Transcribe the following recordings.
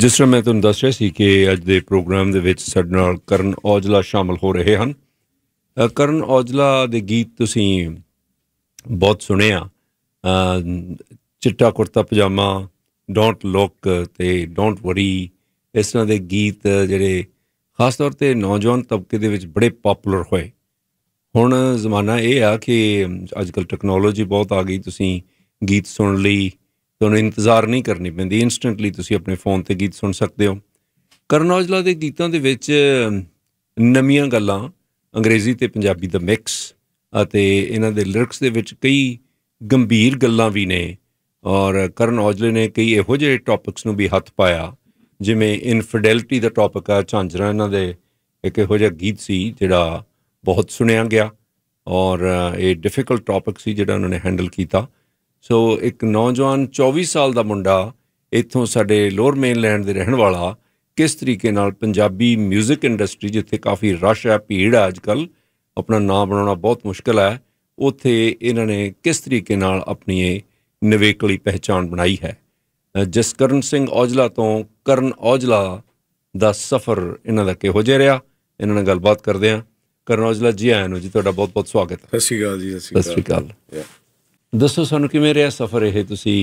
ਜਿਸ ਤਰ੍ਹਾਂ ਮੈਂ ਤੁਹਾਨੂੰ ਦੱਸ ਰਿਹਾ ਸੀ ਕਿ ਅੱਜ ਦੇ ਪ੍ਰੋਗਰਾਮ ਦੇ ਵਿੱਚ ਸਾਡੇ ਨਾਲ ਕਰਨ ਔਜਲਾ ਸ਼ਾਮਲ ਹੋ ਰਹੇ ਹਨ ਕਰਨ ਔਜਲਾ ਦੇ ਗੀਤ ਤੁਸੀਂ ਬਹੁਤ ਸੁਣਿਆ ਚਿੱਟਾ ਕੁਰਤਾ ਪਜਾਮਾ ਡੋਂਟ ਲੁੱਕ ਤੇ ਡੋਂਟ ਵਰੀ ਇਸ ਤਰ੍ਹਾਂ ਦੇ ਗੀਤ ਜਿਹੜੇ ਖਾਸ ਤੌਰ ਤੇ ਨੌਜਵਾਨ ਤਬਕੇ ਦੇ ਵਿੱਚ ਬੜੇ ਪਪੂਲਰ ਹੋਏ ਹੁਣ ਜ਼ਮਾਨਾ ਇਹ ਆ ਕਿ ਅੱਜਕੱਲ ਟੈਕਨੋਲੋਜੀ ਬਹੁਤ ਆ ਗਈ ਤੁਸੀਂ ਗੀਤ ਸੁਣ ਲਈ ਤੁਹਾਨੂੰ ਇੰਤਜ਼ਾਰ ਨਹੀਂ ਕਰਨੀ ਪੈਂਦੀ ਇਨਸਟੈਂਟਲੀ ਤੁਸੀਂ ਆਪਣੇ ਫੋਨ ਤੇ ਗੀਤ ਸੁਣ ਸਕਦੇ ਹੋ ਕਰਨ ਔਜਲਾ ਦੇ ਗੀਤਾਂ ਦੇ ਵਿੱਚ ਨਵੀਆਂ ਗੱਲਾਂ ਅੰਗਰੇਜ਼ੀ ਤੇ ਪੰਜਾਬੀ ਦਾ ਮਿਕਸ ਅਤੇ ਇਹਨਾਂ ਦੇ ਲਿਰਿਕਸ ਦੇ ਵਿੱਚ ਕਈ ਗੰਭੀਰ ਗੱਲਾਂ ਵੀ ਨੇ ਔਰ ਕਰਨ ਔਜਲੇ ਨੇ ਕਈ ਇਹੋ ਜਿਹੇ ਟੌਪਿਕਸ ਨੂੰ ਵੀ ਹੱਥ ਪਾਇਆ ਜਿਵੇਂ ਇਨਫਿਡੈਲਿਟੀ ਦਾ ਟੌਪਿਕ ਆ ਝਾਂਜਰਾ ਇਹਨਾਂ ਦੇ ਇੱਕ ਇਹੋ ਜਿਹਾ ਗੀਤ ਸੀ ਜਿਹੜਾ ਬਹੁਤ ਸੁਣਿਆ ਗਿਆ ਔਰ ਇਹ ਡਿਫਿਕਲਟ ਟੌਪਿਕ ਸੀ ਜਿਹੜਾ ਉਹਨਾਂ ਨੇ ਹੈਂਡਲ ਕੀਤਾ ਸੋ ਇੱਕ ਨੌਜਵਾਨ 24 ਸਾਲ ਦਾ ਮੁੰਡਾ ਇੱਥੋਂ ਸਾਡੇ ਲੋਅਰ ਮੇਨਲੈਂਡ ਦੇ ਰਹਿਣ ਵਾਲਾ ਕਿਸ ਤਰੀਕੇ ਨਾਲ ਪੰਜਾਬੀ 뮤직 ਇੰਡਸਟਰੀ ਜਿੱਥੇ ਕਾਫੀ ਰਸ਼ ਹੈ ਭੀੜ ਹੈ ਅੱਜਕੱਲ ਆਪਣਾ ਨਾਮ ਬਣਾਉਣਾ ਬਹੁਤ ਮੁਸ਼ਕਲ ਹੈ ਉੱਥੇ ਇਹਨਾਂ ਨੇ ਕਿਸ ਤਰੀਕੇ ਨਾਲ ਆਪਣੀ ਇਹ ਨਵੇਕਲੀ ਪਹਿਚਾਨ ਬਣਾਈ ਹੈ ਜਸਕਰਨ ਸਿੰਘ ਔਜਲਾ ਤੋਂ ਕਰਨ ਔਜਲਾ ਦਾ ਸਫ਼ਰ ਇਹਨਾਂ ਦਾ ਕਿਹੋ ਜਿਹਾ ਰਿਹਾ ਇਹਨਾਂ ਨਾਲ ਗੱਲਬਾਤ ਕਰਦੇ ਆ ਕਰਨ ਔਜਲਾ ਜੀ ਆਇਆਂ ਨੂੰ ਜੀ ਤੁਹਾਡਾ ਬਹੁਤ ਬਹੁਤ ਸਵਾਗਤ ਹੈ ਸਤਿ ਸ਼੍ਰੀ ਅਕਾਲ ਜੀ ਸਤਿ ਸ਼੍ਰੀ ਅਕਾਲ ਦੱਸੋ ਸਾਨੂੰ ਕਿਵੇਂ ਰਿਹਾ ਸਫ਼ਰ ਇਹ ਤੁਸੀਂ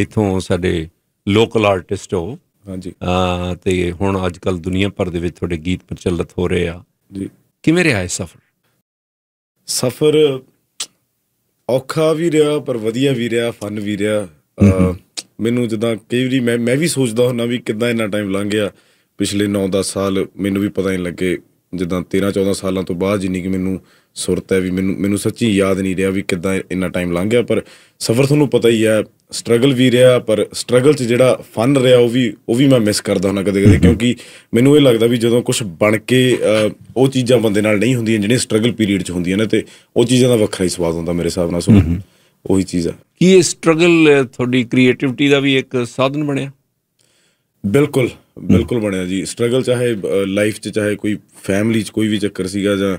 ਇੱਥੋਂ ਸਾਡੇ ਲੋਕਲ ਆਰਟਿਸਟ ਹੋ ਹਾਂਜੀ ਆ ਤੇ ਹੁਣ ਅੱਜ ਕੱਲ ਦੁਨੀਆ ਭਰ ਦੇ ਵਿੱਚ ਤੁਹਾਡੇ ਗੀਤ ਪ੍ਰਚਲਿਤ ਹੋ ਰਹੇ ਆ ਜੀ ਕਿਵੇਂ ਰਿਹਾ ਇਹ ਸਫ਼ਰ ਸਫ਼ਰ ਔਖਾ ਵੀ ਰਿਹਾ ਪਰ ਵਧੀਆ ਵੀ ਰਿਹਾ ਫਨ ਵੀ ਰਿਹਾ ਮੈਨੂੰ ਜਦਾਂ ਕਈ ਵਾਰੀ ਮੈਂ ਮੈਂ ਵੀ ਸੋਚਦਾ ਹੁੰਨਾ ਵੀ ਕਿਦਾਂ ਇੰਨਾ ਟਾਈਮ ਲੰਘ ਗਿਆ ਪਿਛਲੇ 9-10 ਸਾਲ ਮੈਨੂੰ ਵੀ ਪਤਾ ਨਹੀਂ ਲੱਗੇ ਜਦਾਂ 13-14 ਸਾਲਾਂ ਤੋਂ ਬਾਅਦ ਜਿੰਨੀ ਕਿ ਮੈਨੂੰ ਸੁਰਤ ਹੈ ਵੀ ਮੈਨੂੰ ਮੈਨੂੰ ਸੱਚੀ ਯਾਦ ਨਹੀਂ ਰਿਹਾ ਵੀ ਕਿਦਾਂ ਇੰਨਾ ਟਾਈਮ ਲੰਘ ਗਿਆ ਪਰ ਸਫ਼ਰ ਤੁਹਾਨੂੰ ਪਤਾ ਹੀ ਹੈ ਸਟਰਗਲ ਵੀ ਰਿਹਾ ਪਰ ਸਟਰਗਲ 'ਚ ਜਿਹੜਾ ਫਨ ਰਿਹਾ ਉਹ ਵੀ ਉਹ ਵੀ ਮੈਂ ਮਿਸ ਕਰਦਾ ਹਾਂ ਕਦੇ-ਕਦੇ ਕਿਉਂਕਿ ਮੈਨੂੰ ਇਹ ਲੱਗਦਾ ਵੀ ਜਦੋਂ ਕੁਝ ਬਣ ਕੇ ਉਹ ਚੀਜ਼ਾਂ ਬੰਦੇ ਨਾਲ ਨਹੀਂ ਹੁੰਦੀਆਂ ਜਿਹੜੀਆਂ ਸਟਰਗਲ ਪੀਰੀਅਡ 'ਚ ਹੁੰਦੀਆਂ ਨੇ ਤੇ ਉਹ ਚੀਜ਼ਾਂ ਦਾ ਵੱਖਰਾ ਹੀ ਸਵਾਦ ਹੁੰਦਾ ਮੇਰੇ ਹਿਸਾਬ ਨਾਲ ਸੋ ਉਹੀ ਚੀਜ਼ ਆ ਕੀ ਇਹ ਸਟਰਗਲ ਤੁਹਾਡੀ ਕ੍ਰੀਏਟੀਵਿਟੀ ਦਾ ਵੀ ਇੱਕ ਸਾਧਨ ਬਣਿਆ ਬਿਲਕੁਲ ਬਿਲਕੁਲ ਬਣਿਆ ਜੀ ਸਟਰਗਲ ਚਾਹੇ ਲਾਈਫ 'ਚ ਚਾਹੇ ਕੋਈ ਫੈਮਿਲੀ 'ਚ ਕੋਈ ਵੀ ਚੱਕਰ ਸੀਗਾ ਜਾਂ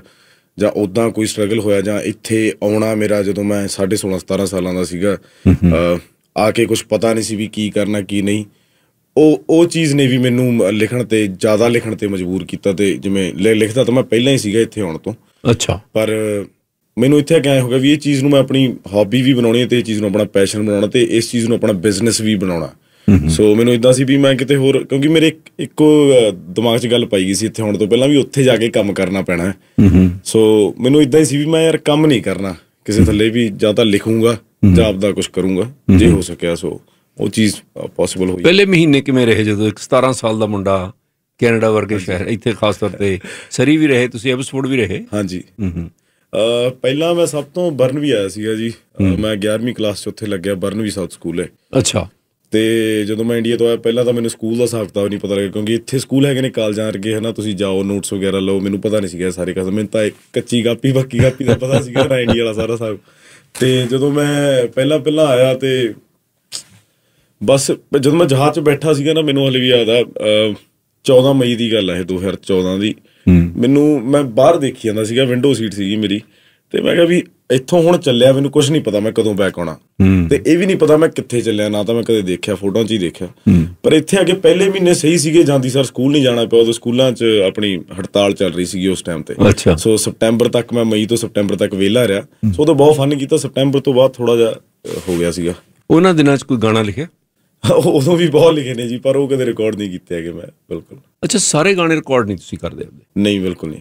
ਜਾਂ ਉਦਾਂ ਕੋਈ ਸਟਰਗਲ ਹੋਇਆ ਜਾਂ ਇੱਥੇ ਆਉਣਾ ਮੇਰਾ ਜਦੋਂ ਮੈਂ 16 17 ਸਾਲਾਂ ਦਾ ਸੀਗਾ ਆ ਕੇ ਕੁਝ ਪਤਾ ਨਹੀਂ ਸੀ ਵੀ ਕੀ ਕਰਨਾ ਕੀ ਨਹੀਂ ਉਹ ਉਹ ਚੀਜ਼ ਨੇ ਵੀ ਮੈਨੂੰ ਲਿਖਣ ਤੇ ਜ਼ਿਆਦਾ ਲਿਖਣ ਤੇ ਮਜਬੂਰ ਕੀਤਾ ਤੇ ਜਿਵੇਂ ਲਿਖਦਾ ਤਾਂ ਮੈਂ ਪਹਿਲਾਂ ਹੀ ਸੀਗਾ ਇੱਥੇ ਆਉਣ ਤੋਂ ਅੱਛਾ ਪਰ ਮੈਨੂੰ ਇੱਥੇ ਕਿਹਾ ਹੋਗਾ ਵੀ ਇਹ ਚੀਜ਼ ਨੂੰ ਮੈਂ ਆਪਣੀ ਹੌਬੀ ਵੀ ਬਣਾਉਣੀ ਹੈ ਤੇ ਇਹ ਚੀਜ਼ ਨੂੰ ਆਪਣਾ ਪੈਸ਼ਨ ਬਣਾਉਣਾ ਤੇ ਇਸ ਚੀਜ਼ ਨੂੰ ਆਪਣਾ ਬਿਜ਼ਨਸ ਵੀ ਬਣਾਉਣਾ ਸੋ ਮੈਨੂੰ ਇਦਾਂ ਸੀ ਵੀ ਮੈਂ ਕਿਤੇ ਹੋਰ ਕਿਉਂਕਿ ਮੇਰੇ ਇੱਕੋ ਦਿਮਾਗ 'ਚ ਗੱਲ ਪਾਈ ਗਈ ਸੀ ਇੱਥੇ ਆਉਣ ਤੋਂ ਪਹਿਲਾਂ ਵੀ ਉੱਥੇ ਜਾ ਕੇ ਕੰਮ ਕਰਨਾ ਪੈਣਾ ਹੈ ਸੋ ਮੈਨੂੰ ਇਦਾਂ ਹੀ ਸੀ ਵੀ ਮੈਂ ਯਾਰ ਕੰਮ ਨਹੀਂ ਕਰਨਾ ਕਿਸੇ ਥੱਲੇ ਵੀ ਜਾਂ ਤਾਂ ਲਿਖੂੰਗਾ ਜਾਂ ਆਪਦਾ ਕੁਝ ਕਰੂੰਗਾ ਜੇ ਹੋ ਸਕਿਆ ਸੋ ਉਹ ਚੀਜ਼ ਪੋਸੀਬਲ ਹੋਈ ਪਹਿਲੇ ਮਹੀਨੇ ਕਿਵੇਂ ਰਹੇ ਜਦੋਂ 17 ਸਾਲ ਦਾ ਮੁੰਡਾ ਕੈਨੇਡਾ ਵਰਗੇ ਸ਼ਹਿਰ ਇੱਥੇ ਖਾਸ ਤੌਰ ਤੇ ਸਰੀ ਵੀ ਰਹੇ ਤੁਸੀਂ ਐਬਸਫੋਰਡ ਵੀ ਰਹੇ ਹਾਂਜੀ ਪਹਿਲਾਂ ਮੈਂ ਸਭ ਤੋਂ ਬਰਨ ਵੀ ਆਇਆ ਸੀਗਾ ਜੀ ਮੈਂ 11ਵੀਂ ਕਲਾਸ 'ਚ ਉੱਥੇ ਲੱਗਿਆ ਬਰਨ ਵੀ ਸਾਊਥ ਸਕੂਲ ਹੈ ਅੱਛਾ ਤੇ ਜਦੋਂ ਮੈਂ ਇੰਡੀਆ ਤੋਂ ਆਇਆ ਪਹਿਲਾਂ ਤਾਂ ਮੈਨੂੰ ਸਕੂਲ ਦਾ ਹਿਸਾਬ ਕਿਤਾਬ ਨਹੀਂ ਪਤਾ ਲੱਗਿਆ ਕਿਉਂਕਿ ਇੱਥੇ ਸਕੂਲ ਹੈਗੇ ਨੇ ਕਾਲਜਾਂ ਵਰਗੇ ਹਨਾ ਤੁਸੀਂ ਜਾਓ ਨੋਟਸ ਵਗੈਰਾ ਲਓ ਮੈਨੂੰ ਪਤਾ ਨਹੀਂ ਸੀਗਾ ਸਾਰੇ ਕਸਮ ਮੈਨੂੰ ਤਾਂ ਇੱਕ ਕੱਚੀ ਗਾਪੀ ਬੱਕੀ ਗਾਪੀ ਦਾ ਪਤਾ ਸੀਗਾ ਨਾ ਇੰਡੀਆ ਵਾਲਾ ਸਾਰਾ ਸਾਬ ਤੇ ਜਦੋਂ ਮੈਂ ਪਹਿਲਾਂ ਪਹਿਲਾਂ ਆਇਆ ਤੇ ਬਸ ਜਦੋਂ ਮੈਂ ਜਹਾਜ਼ 'ਚ ਬੈਠਾ ਸੀਗਾ ਨਾ ਮੈਨੂੰ ਹਲੇ ਵੀ ਯਾਦ ਆ 14 ਮਈ ਦੀ ਗੱਲ ਹੈ 2014 ਦੀ ਮੈਨੂੰ ਮੈਂ ਬਾਹਰ ਦੇਖੀ ਜਾਂਦਾ ਸੀਗਾ ਵਿੰਡੋ ਸੀਟ ਸੀਗੀ ਮੇਰੀ ਤੇ ਮੈਂ ਕਿਹਾ ਵੀ ਇੱਥੋਂ ਹੁਣ ਚੱਲਿਆ ਮੈਨੂੰ ਕੁਝ ਨਹੀਂ ਪਤਾ ਮੈਂ ਕਦੋਂ ਬੈਕ ਆਉਣਾ ਤੇ ਇਹ ਵੀ ਨਹੀਂ ਪਤਾ ਮੈਂ ਕਿੱਥੇ ਚੱਲਿਆ ਨਾ ਤਾਂ ਮੈਂ ਕਦੇ ਦੇਖਿਆ ਫੋਟੋਆਂ 'ਚ ਹੀ ਦੇਖਿਆ ਪਰ ਇੱਥੇ ਆ ਕੇ ਪਹਿਲੇ ਮਹੀਨੇ ਸਹੀ ਸੀਗੇ ਜਾਂਦੀ ਸਰ ਸਕੂਲ ਨਹੀਂ ਜਾਣਾ ਪਿਆ ਉਹ ਸਕੂਲਾਂ 'ਚ ਆਪਣੀ ਹੜਤਾਲ ਚੱਲ ਰਹੀ ਸੀਗੀ ਉਸ ਟਾਈਮ ਤੇ ਸੋ ਸਪਟੈਂਬਰ ਤੱਕ ਮੈਂ ਮਈ ਤੋਂ ਸਪਟੈਂਬਰ ਤੱਕ ਵਿਹਲਾ ਰਿਹਾ ਸੋ ਤਾਂ ਬਹੁਤ ਫਨ ਕੀਤਾ ਸਪਟੈਂਬਰ ਤੋਂ ਬਾਅਦ ਥੋੜਾ ਜਿਹਾ ਹੋ ਗਿਆ ਸੀਗਾ ਉਹਨਾਂ ਦਿਨਾਂ 'ਚ ਕੋਈ ਗਾਣਾ ਲਿਖਿਆ ਉਦੋਂ ਵੀ ਬਹੁਤ ਲਿਖੇ ਨੇ ਜੀ ਪਰ ਉਹ ਕਦੇ ਰਿਕਾਰਡ ਨਹੀਂ ਕੀਤੇ ਹੈਗੇ ਮੈਂ ਬਿਲਕੁਲ ਅੱਛਾ ਸਾਰੇ ਗਾਣੇ ਰਿਕਾਰਡ ਨਹੀਂ ਤੁਸੀਂ ਕਰਦੇ ਨਹੀਂ ਬਿਲਕੁਲ ਨਹੀਂ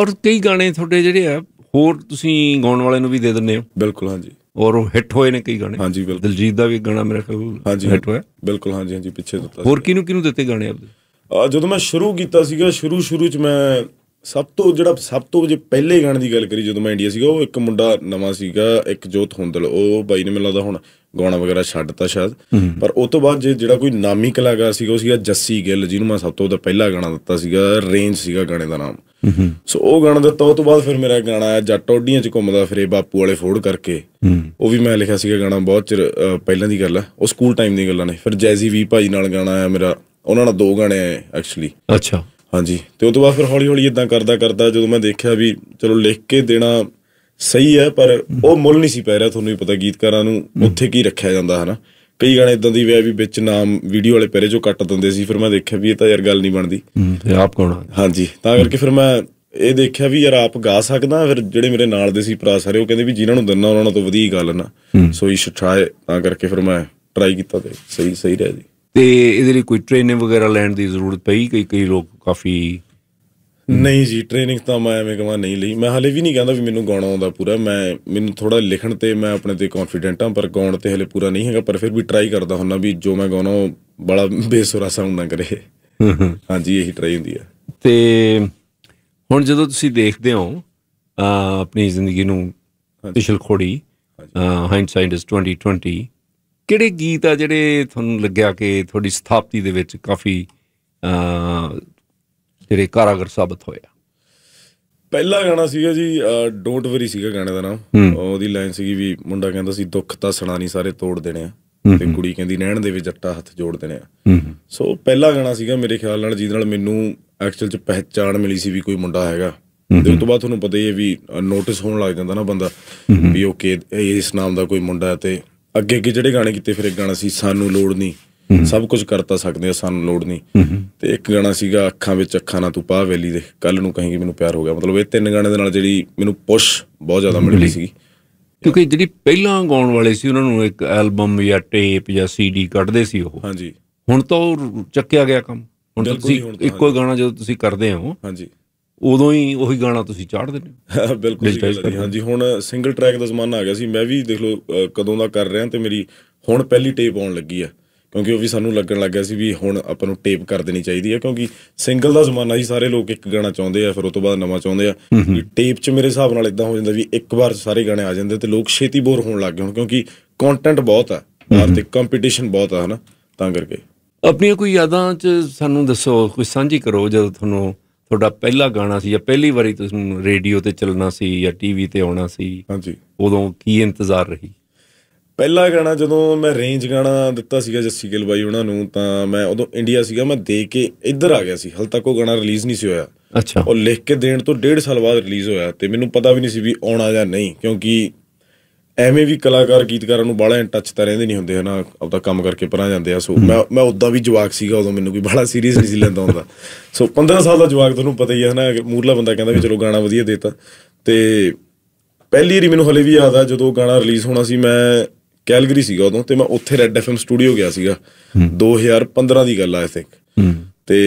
ਔਰ ਕਈ ਗਾਣੇ ਤੁਹਾਡੇ ਜਿਹੜੇ ਆ ਹੋਰ ਤੁਸੀਂ ਗਾਉਣ ਵਾਲੇ ਨੂੰ ਵੀ ਦੇ ਦਿੰਦੇ ਹੋ ਬਿਲਕੁਲ ਹਾਂਜੀ ਔਰ ਉਹ ਹਿੱਟ ਹੋਏ ਨੇ ਕਈ ਗਾਣੇ ਹਾਂਜੀ ਬਿਲਕੁਲ ਦਿਲਜੀਤ ਦਾ ਵੀ ਗਾਣਾ ਮੇਰੇ ਖਿਆਲ ਹਾਂਜੀ ਹਿੱਟ ਹੋਇਆ ਬਿਲਕੁਲ ਹਾਂਜੀ ਹਾਂਜੀ ਪਿੱਛੇ ਦਿੱਤਾ ਹੋਰ ਕਿਨੂੰ ਕਿਨੂੰ ਦਿੱਤੇ ਗਾਣੇ ਆਪਦੇ ਜਦੋਂ ਮੈਂ ਸ਼ੁਰੂ ਕੀਤਾ ਸੀਗਾ ਸ਼ੁਰੂ ਸ਼ੁਰੂ ਚ ਮੈਂ ਸਭ ਤੋਂ ਜਿਹੜਾ ਸਭ ਤੋਂ ਜੇ ਪਹਿਲੇ ਗਾਣੇ ਦੀ ਗੱਲ ਕਰੀ ਜਦੋਂ ਮੈਂ ਇੰਡੀਆ ਸੀਗਾ ਉਹ ਇੱਕ ਮੁੰਡਾ ਨਵਾਂ ਸੀਗਾ ਇੱਕ ਜੋਤ ਹੁੰਦਲ ਉਹ ਬਾਈ ਨੇ ਮੈਨੂੰ ਲੱਗਦਾ ਹੁਣ ਗਾਣਾ ਵਗੈਰਾ ਛੱਡਤਾ ਸ਼ਾਇਦ ਪਰ ਉਸ ਤੋਂ ਬਾਅਦ ਜੇ ਜਿਹੜਾ ਕੋਈ ਨਾਮੀ ਕਲਾਕਾਰ ਸੀਗਾ ਉਹ ਸੀਗਾ ਜੱਸੀ ਗਿੱਲ ਜਿਹਨੂੰ ਮੈਂ ਸਭ ਤੋਂ ਉਹਦਾ ਪਹਿਲਾ ਗਾਣਾ ਦਿੱਤਾ ਸੀਗਾ ਰੇਂਜ ਸੀਗਾ ਗਾਣੇ ਦਾ ਨਾਮ ਸੋ ਉਹ ਗਾਣਾ ਦਿੱਤਾ ਉਹ ਤੋਂ ਬਾਅਦ ਫਿਰ ਮੇਰਾ ਗਾਣਾ ਆਇਆ ਜੱਟ ਓਡੀਆਂ 'ਚ ਘੁੰਮਦਾ ਫਰੇ ਬਾਪੂ ਵਾਲੇ ਫੋੜ ਕਰਕੇ ਉਹ ਵੀ ਮੈਂ ਲਿਖਿਆ ਸੀਗਾ ਗਾਣਾ ਬਹੁਤ ਚਿਰ ਪਹਿਲਾਂ ਦੀ ਗੱਲ ਆ ਉਹ ਸਕੂਲ ਟਾਈਮ ਦੀ ਗੱਲਾਂ ਨੇ ਫਿਰ ਜੈਜ਼ੀ ਵੀ ਭਾਈ ਨਾਲ ਗਾਣਾ ਆਇਆ ਮੇਰਾ ਉਹਨਾਂ ਨਾਲ ਦੋ ਗਾਣੇ ਆ ਐਕਚੁਅਲੀ ਅੱਛਾ ਹਾਂਜੀ ਤੇ ਉਹ ਤੋਂ ਬਾਅਦ ਫਿਰ ਹੌਲੀ ਹੌਲੀ ਇਦਾਂ ਕਰਦਾ ਕਰਦਾ ਜਦੋਂ ਮੈਂ ਦੇਖਿਆ ਵੀ ਚਲੋ ਲਿਖ ਕੇ ਦੇਣਾ ਸਹੀ ਹੈ ਪਰ ਉਹ ਮੁੱਲ ਨਹੀਂ ਸੀ ਪੈ ਰਿਹਾ ਤੁਹਾਨੂੰ ਵੀ ਪਤਾ ਗੀਤਕਾਰਾਂ ਨੂੰ ਉੱਥੇ ਕੀ ਰੱਖਿਆ ਜਾਂਦਾ ਹਨਾ ਕਈ ਗਾਣੇ ਇਦਾਂ ਦੀ ਵੇ ਵੀ ਵਿੱਚ ਨਾਮ ਵੀਡੀਓ ਵਾਲੇ ਪੈਰੇ ਜੋ ਕੱਟ ਦਿੰਦੇ ਸੀ ਫਿਰ ਮੈਂ ਦੇਖਿਆ ਵੀ ਇਹ ਤਾਂ ਯਾਰ ਗੱਲ ਨਹੀਂ ਬਣਦੀ ਤੇ ਆਪ ਕੌਣ ਹਾਂਜੀ ਤਾਂ ਕਰਕੇ ਫਿਰ ਮੈਂ ਇਹ ਦੇਖਿਆ ਵੀ ਯਾਰ ਆਪ ਗਾ ਸਕਦਾ ਫਿਰ ਜਿਹੜੇ ਮੇਰੇ ਨਾਲ ਦੇ ਸੀ ਭਰਾ ਸਾਰੇ ਉਹ ਕਹਿੰਦੇ ਵੀ ਜਿਨ੍ਹਾਂ ਨੂੰ ਦਿੰਨਾ ਉਹਨਾਂ ਤੋਂ ਵਧੀਆ ਗੱਲ ਨਾ ਸੋ ਇਸ਼ ਟਰਾਈ ਤਾਂ ਕਰਕੇ ਫਿਰ ਮੈਂ ਟਰਾਈ ਕੀਤਾ ਤੇ ਸਹੀ ਸਹੀ ਰਿਹਾ ਜੀ ਤੇ ਇਹਦੇ ਲਈ ਕੋਈ ਟ੍ਰੇਨਿੰਗ ਵਗੈਰਾ ਲੈਣ ਦੀ ਜ਼ਰੂਰਤ ਪਈ ਕਈ ਕਈ ਲੋਕ ਕਾਫੀ ਨਹੀਂ ਜੀ ਟ੍ਰੇਨਿੰਗ ਤਾਂ ਮੈਂ ਐਵੇਂ ਕਹਾਂ ਨਹੀਂ ਲਈ ਮੈਂ ਹਲੇ ਵੀ ਨਹੀਂ ਕਹਿੰਦਾ ਵੀ ਮੈਨੂੰ ਗਾਉਣਾ ਆਉਂਦਾ ਪੂਰਾ ਮੈਂ ਮੈਨੂੰ ਥੋੜਾ ਲਿਖਣ ਤੇ ਮੈਂ ਆਪਣੇ ਤੇ ਕੌਨਫੀਡੈਂਟ ਹਾਂ ਪਰ ਗਾਉਣ ਤੇ ਹਲੇ ਪੂਰਾ ਨਹੀਂ ਹੈਗਾ ਪਰ ਫਿਰ ਵੀ ਟਰਾਈ ਕਰਦਾ ਹੁੰਨਾ ਵੀ ਜੋ ਮੈਂ ਗਾਉਣਾ ਬੜਾ ਬੇਸੁਰਾ ਸਾਊਂਡ ਨਾ ਕਰੇ ਹਾਂਜੀ ਇਹੀ ਟਰਾਈ ਹੁੰਦੀ ਆ ਤੇ ਹੁਣ ਜਦੋਂ ਤੁਸੀਂ ਦੇਖਦੇ ਹੋ ਆਪਣੀ ਜ਼ਿੰਦਗੀ ਨੂੰ ਪਿਛਲ ਖੋੜੀ ਹਾਈਂਡਸਾਈਡ ਇਸ 2020 ਕਿਹੜੇ ਗੀਤ ਆ ਜਿਹੜੇ ਤੁਹਾਨੂੰ ਲੱਗਿਆ ਕਿ ਤੁਹਾਡੀ ਸਥਾਪਤੀ ਦੇ ਵਿੱਚ ਕਾਫੀ ਜਿਹੜੇ ਕਾਰਾਗਰ ਸਾਬਤ ਹੋਇਆ ਪਹਿਲਾ ਗਾਣਾ ਸੀਗਾ ਜੀ ਡੋਂਟ ਵਰੀ ਸੀਗਾ ਗਾਣੇ ਦਾ ਨਾਮ ਉਹਦੀ ਲਾਈਨ ਸੀਗੀ ਵੀ ਮੁੰਡਾ ਕਹਿੰਦਾ ਸੀ ਦੁੱਖ ਤਾਂ ਸੁਣਾ ਨਹੀਂ ਸਾਰੇ ਤੋੜ ਦੇਣੇ ਆ ਤੇ ਕੁੜੀ ਕਹਿੰਦੀ ਨੈਣ ਦੇ ਵਿੱਚ ਜੱਟਾ ਹੱਥ ਜੋੜ ਦੇਣੇ ਆ ਸੋ ਪਹਿਲਾ ਗਾਣਾ ਸੀਗਾ ਮੇਰੇ ਖਿਆਲ ਨਾਲ ਜਿਹਦੇ ਨਾਲ ਮੈਨੂੰ ਐਕਚੁਅਲ ਚ ਪਹਿਚਾਣ ਮਿਲੀ ਸੀ ਵੀ ਕੋਈ ਮੁੰਡਾ ਹੈਗਾ ਤੇ ਉਸ ਤੋਂ ਬਾਅਦ ਤੁਹਾਨੂੰ ਪਤਾ ਹੀ ਹੈ ਵੀ ਨੋਟਿਸ ਹੋਣ ਲੱਗ ਜਾਂਦਾ ਨਾ ਬੰਦਾ ਵੀ ਓਕੇ ਇਸ ਨਾਮ ਦਾ ਕੋਈ ਮੁੰਡਾ ਤੇ ਅੱਗੇ ਅੱਗੇ ਜਿਹੜੇ ਗਾਣੇ ਕੀਤੇ ਫਿਰ ਇੱਕ ਗਾਣਾ ਸੀ ਸਾਨੂੰ ਲੋੜ ਨਹੀਂ ਸਭ ਕੁਝ ਕਰਤਾ ਸਕਦੇ ਆ ਸਾਨੂੰ ਲੋੜ ਨਹੀਂ ਤੇ ਇੱਕ ਗਾਣਾ ਸੀਗਾ ਅੱਖਾਂ ਵਿੱਚ ਅੱਖਾਂ ਨਾਲ ਤੂੰ ਪਾ ਵੇਲੀ ਦੇ ਕੱਲ ਨੂੰ ਕਹੇਂਗੀ ਮੈਨੂੰ ਪਿਆਰ ਹੋ ਗਿਆ ਮਤਲਬ ਇਹ ਤਿੰਨ ਗਾਣੇ ਦੇ ਨਾਲ ਜਿਹੜੀ ਮੈਨੂੰ ਪੁਸ਼ ਬਹੁਤ ਜ਼ਿਆਦਾ ਮਿਲੀ ਸੀ ਕਿਉਂਕਿ ਜਿਹੜੀ ਪਹਿਲਾਂ ਗਾਉਣ ਵਾਲੇ ਸੀ ਉਹਨਾਂ ਨੂੰ ਇੱਕ ਐਲਬਮ ਜਾਂ ਟੇਪ ਜਾਂ ਸੀਡੀ ਕੱਢਦੇ ਸੀ ਉਹ ਹਾਂਜੀ ਹੁਣ ਤਾਂ ਉਹ ਚੱਕਿਆ ਗਿਆ ਕੰਮ ਹੁਣ ਤੁਸੀਂ ਇੱਕੋ ਗਾਣਾ ਜਦੋਂ ਤੁਸੀਂ ਕਰਦੇ ਹੋ ਹਾਂਜੀ ਉਦੋਂ ਹੀ ਉਹੀ ਗਾਣਾ ਤੁਸੀਂ ਚਾੜ ਦਿੰਦੇ ਬਿਲਕੁਲ ਹਾਂਜੀ ਹੁਣ ਸਿੰਗਲ ਟਰੈਕ ਦਾ ਜ਼ਮਾਨਾ ਆ ਗਿਆ ਸੀ ਮੈਂ ਵੀ ਦੇਖ ਲਓ ਕਦੋਂ ਦਾ ਕਰ ਰਿਹਾ ਤੇ ਮੇਰੀ ਹੁਣ ਪਹਿਲੀ ਟੇਪ ਆਉਣ ਲੱਗੀ ਆ ਕਿਉਂਕਿ ਉਹ ਵੀ ਸਾਨੂੰ ਲੱਗਣ ਲੱਗਿਆ ਸੀ ਵੀ ਹੁਣ ਆਪਾਂ ਨੂੰ ਟੇਪ ਕਰ ਦੇਣੀ ਚਾਹੀਦੀ ਹੈ ਕਿਉਂਕਿ ਸਿੰਗਲ ਦਾ ਜ਼ਮਾਨਾ ਸੀ ਸਾਰੇ ਲੋਕ ਇੱਕ ਗਾਣਾ ਚਾਹੁੰਦੇ ਆ ਫਿਰ ਉਸ ਤੋਂ ਬਾਅਦ ਨਵਾਂ ਚਾਹੁੰਦੇ ਆ ਟੇਪ 'ਚ ਮੇਰੇ ਹਿਸਾਬ ਨਾਲ ਇਦਾਂ ਹੋ ਜਾਂਦਾ ਵੀ ਇੱਕ ਵਾਰ ਸਾਰੇ ਗਾਣੇ ਆ ਜਾਂਦੇ ਤੇ ਲੋਕ ਛੇਤੀ ਬੋਰ ਹੋਣ ਲੱਗ ਗਏ ਹੁਣ ਕਿਉਂਕਿ ਕੰਟੈਂਟ ਬਹੁਤ ਆ ਬਾਹਰ ਤੇ ਕੰਪੀਟੀਸ਼ਨ ਬਹੁਤ ਆ ਹਨਾ ਤਾਂ ਕਰਕੇ ਆਪਣੀਆਂ ਕੋਈ ਯਾਦਾਂ 'ਚ ਸਾਨੂੰ ਦੱਸੋ ਕੋਈ ਸਾਂਝੀ ਕਰੋ ਜਦੋਂ ਤੁਹਾਨੂੰ ਤੁਹਾਡਾ ਪਹਿਲਾ ਗਾਣਾ ਸੀ ਜਾਂ ਪਹਿਲੀ ਵਾਰੀ ਤੁਸੀਂ ਰੇਡੀਓ ਤੇ ਚੱਲਣਾ ਸੀ ਜਾਂ ਟੀਵੀ ਤੇ ਆਉਣਾ ਸੀ ਹਾਂਜੀ ਉਦੋਂ ਕੀ ਇੰਤਜ਼ਾਰ ਰਹੀ ਪਹਿਲਾ ਗਾਣਾ ਜਦੋਂ ਮੈਂ ਰੇਂਜ ਗਾਣਾ ਦਿੱਤਾ ਸੀਗਾ ਜੱਸੀ ਗਿੱਲ ਬਾਈ ਉਹਨਾਂ ਨੂੰ ਤਾਂ ਮੈਂ ਉਦੋਂ ਇੰਡੀਆ ਸੀਗਾ ਮੈਂ ਦੇ ਕੇ ਇੱਧਰ ਆ ਗਿਆ ਸੀ ਹਲ ਤੱਕ ਉਹ ਗਾਣਾ ਰਿਲੀਜ਼ ਨਹੀਂ ਸੀ ਹੋਇਆ ਅੱਛਾ ਉਹ ਲਿਖ ਕੇ ਦੇਣ ਤੋਂ 1.5 ਸਾਲ ਬਾਅਦ ਰਿਲੀਜ਼ ਹੋਇਆ ਤੇ ਮੈਨੂੰ ਪਤਾ ਵੀ ਨਹੀਂ ਸੀ ਵੀ ਆਉਣਾ ਜਾਂ ਨਹੀਂ ਕਿਉਂਕਿ ਐਵੇਂ ਵੀ ਕਲਾਕਾਰ ਗੀਤਕਾਰਾਂ ਨੂੰ ਬਾਹਲਾ ਟੱਚ ਤਾਂ ਰਹਿੰਦੇ ਨਹੀਂ ਹੁੰਦੇ ਹਨਾ ਆਪਦਾ ਕੰਮ ਕਰਕੇ ਪਰਾਂ ਜਾਂਦੇ ਆ ਸੋ ਮੈਂ ਮੈਂ ਉਦਾਂ ਵੀ ਜਵਾਕ ਸੀਗਾ ਉਦੋਂ ਮੈਨੂੰ ਕੋਈ ਬਾਹਲਾ ਸੀਰੀਅਸ ਨਹੀਂ ਸੀ ਲੈਂਦਾ ਹੁੰਦਾ ਸੋ 15 ਸਾਲ ਦਾ ਜਵਾਕ ਤੁਹਾਨੂੰ ਪਤਾ ਹੀ ਹੈ ਹਨਾ ਮੂਰਲਾ ਬੰਦਾ ਕਹਿੰਦਾ ਵੀ ਚਲੋ ਗਾਣਾ ਵਧੀਆ ਦੇਤਾ ਤੇ ਪਹਿਲੀ ਵਾਰੀ ਮੈਨੂੰ ਹਲੇ ਵੀ ਯਾਦ ਆ ਜਦੋਂ ਗਾਣਾ ਰਿਲੀਜ਼ ਹੋਣਾ ਸੀ ਮੈਂ ਕੈਲਗਰੀ ਸੀਗਾ ਉਦੋਂ ਤੇ ਮੈਂ ਉੱਥੇ ਰੈਡ ਐਫਐਮ ਸਟੂਡੀਓ ਗਿਆ ਸੀਗਾ 2015 ਦੀ ਗੱਲ ਆ ਆਈ ਥਿੰਕ ਤੇ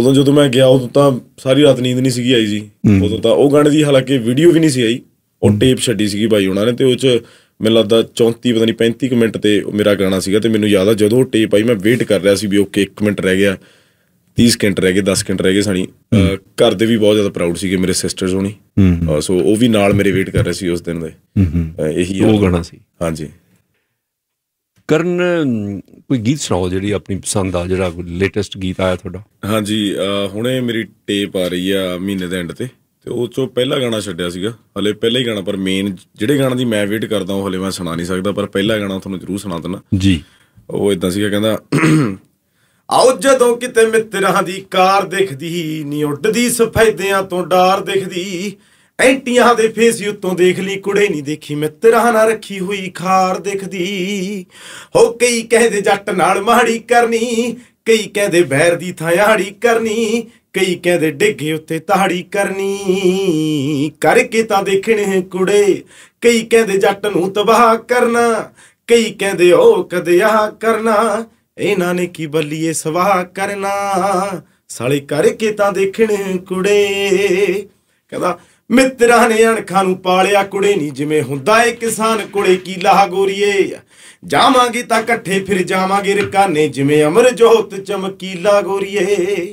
ਉਦੋਂ ਜਦੋਂ ਮੈਂ ਗਿਆ ਉਦੋਂ ਤਾਂ ਸਾਰੀ ਰਾਤ ਨੀਂਦ ਨਹੀਂ ਸੀਗੀ ਆਈ ਜੀ ਉਦੋਂ ਤਾਂ ਉਹ ਗਾਣੇ ਦੀ ਹਾਲਾਂਕਿ ਵੀਡੀਓ ਵੀ ਨਹੀਂ ਸੀ ਆਈ ਉਹ ਟੇਪ ਛੱਡੀ ਸੀਗੀ ਬਾਈ ਉਹਨਾਂ ਨੇ ਤੇ ਉਹ ਚ ਮੈਨੂੰ ਲੱਗਦਾ 34 ਪਤਾ ਨਹੀਂ 35 ਮਿੰਟ ਤੇ ਮੇਰਾ ਗਾਣਾ ਸੀਗਾ ਤੇ ਮੈਨੂੰ ਯਾਦ ਆ ਜਦੋਂ ਟੇਪ ਆਈ ਮੈਂ ਵੇਟ ਕਰ ਰਿਹਾ ਸੀ ਵੀ ਓਕੇ 1 ਮਿੰਟ ਰਹਿ ਗਿਆ 30 ਸਕਿੰਟ ਰਹਿ ਗਏ 10 ਸਕਿੰਟ ਰਹਿ ਗਏ ਸਾਣੀ ਘਰ ਦੇ ਵੀ ਬਹੁਤ ਜ਼ਿਆਦਾ ਪ੍ਰਾਊਡ ਸੀਗੇ ਮੇਰੇ ਸਿਸਟਰਸ ਹੋਣੀ ਸੋ ਉਹ ਵੀ ਨਾਲ ਮੇਰੇ ਵੇਟ ਕਰ ਰਹੇ ਸੀ ਉਸ ਦਿਨ ਦੇ ਇਹੀ ਉਹ ਗਾਣਾ ਸੀ ਹਾਂਜੀ ਕਰਨ ਕੋਈ ਗੀਤ ਸੁਣਾਓ ਜਿਹੜੀ ਆਪਣੀ ਪਸੰਦ ਆ ਜਿਹੜਾ ਲੇਟੈਸਟ ਗੀਤ ਆਇਆ ਤੁਹਾਡਾ ਹਾਂਜੀ ਹੁਣੇ ਮੇਰੀ ਟੇਪ ਆ ਰਹੀ ਆ ਮਹੀਨੇ ਦੇ ਐਂਡ ਤੇ ਤੇ ਉਹ ਚੋਂ ਪਹਿਲਾ ਗਾਣਾ ਛੱਡਿਆ ਸੀਗਾ ਹਲੇ ਪਹਿਲਾ ਹੀ ਗਾਣਾ ਪਰ ਮੇਨ ਜਿਹੜੇ ਗਾਣੇ ਦੀ ਮੈਂ ਵੇਟ ਕਰਦਾ ਉਹ ਹਲੇ ਮੈਂ ਸੁਣਾ ਨਹੀਂ ਸਕਦਾ ਪਰ ਪਹਿਲਾ ਗਾਣਾ ਤੁਹਾਨੂੰ ਜ਼ਰੂਰ ਸੁਣਾ ਦਿੰਦਾ ਜੀ ਉਹ ਇਦਾਂ ਸੀਗਾ ਕਹਿੰਦਾ ਆਉ ਜਦੋਂ ਕਿਤੇ ਮਿੱਤਰਾਂ ਦੀ ਕਾਰ ਦੇਖਦੀ ਨੀ ਉੱਡਦੀ ਸਫੈਦਿਆਂ ਤੋਂ ਡਾਰ ਦੇਖਦੀ ਐਂਟੀਆਂ ਦੇ ਫੇਸ ਉੱਤੋਂ ਦੇਖ ਲਈ ਕੁੜੇ ਨਹੀਂ ਦੇਖੀ ਮਿੱਤਰਾਂ ਨਾ ਰੱਖੀ ਹੋਈ ਖਾਰ ਦਿਖਦੀ ਹੋ ਕਈ ਕਹਦੇ ਜੱਟ ਨਾਲ ਮਾੜੀ ਕਰਨੀ ਕਈ ਕਹਦੇ ਬੈਰ ਦੀ ਥਾਂ ਕਰਨੀ ਕਈ ਕਹਿੰਦੇ ਡਿੱਗੇ ਉੱਤੇ ਤਾੜੀ ਕਰਨੀ ਕਰਕੇ ਤਾਂ ਦੇਖਣੇ ਕੁੜੇ ਕਈ ਕਹਿੰਦੇ ਜੱਟ ਨੂੰ ਤਬਾਹ ਕਰਨਾ ਕਈ ਕਹਿੰਦੇ ਉਹ ਕਦੇ ਕਰਨਾ ਇਹਨਾਂ ਨੇ ਕੀ ਬੱਲੀਏ ਸਵਾਹ ਕਰਨਾ ਸਾਲੇ ਕਰਕੇ ਤਾਂ ਦੇਖਣੇ ਕੁੜੇ ਕਹਿੰਦਾ ਮਿੱਤਰਾਂ ਨੇ ਅਣਖਾਂ ਨੂੰ ਪਾਲਿਆ ਕੁੜੇ ਨਹੀਂ ਜਿਵੇਂ ਹੁੰਦਾ ਏ ਕਿਸਾਨ ਕੁੜੇ ਕੀ ਲਾਹ ਗੋਰੀਏ ਜਾਵਾਂਗੇ ਤਾਂ ਇਕੱਠੇ ਫਿਰ ਜਾਵਾਂਗੇ ਰਕਾਨੇ ਜਿਵੇਂ ਅਮਰ ਜੋਤ ਚਮਕੀਲਾ ਗੋਰੀਏ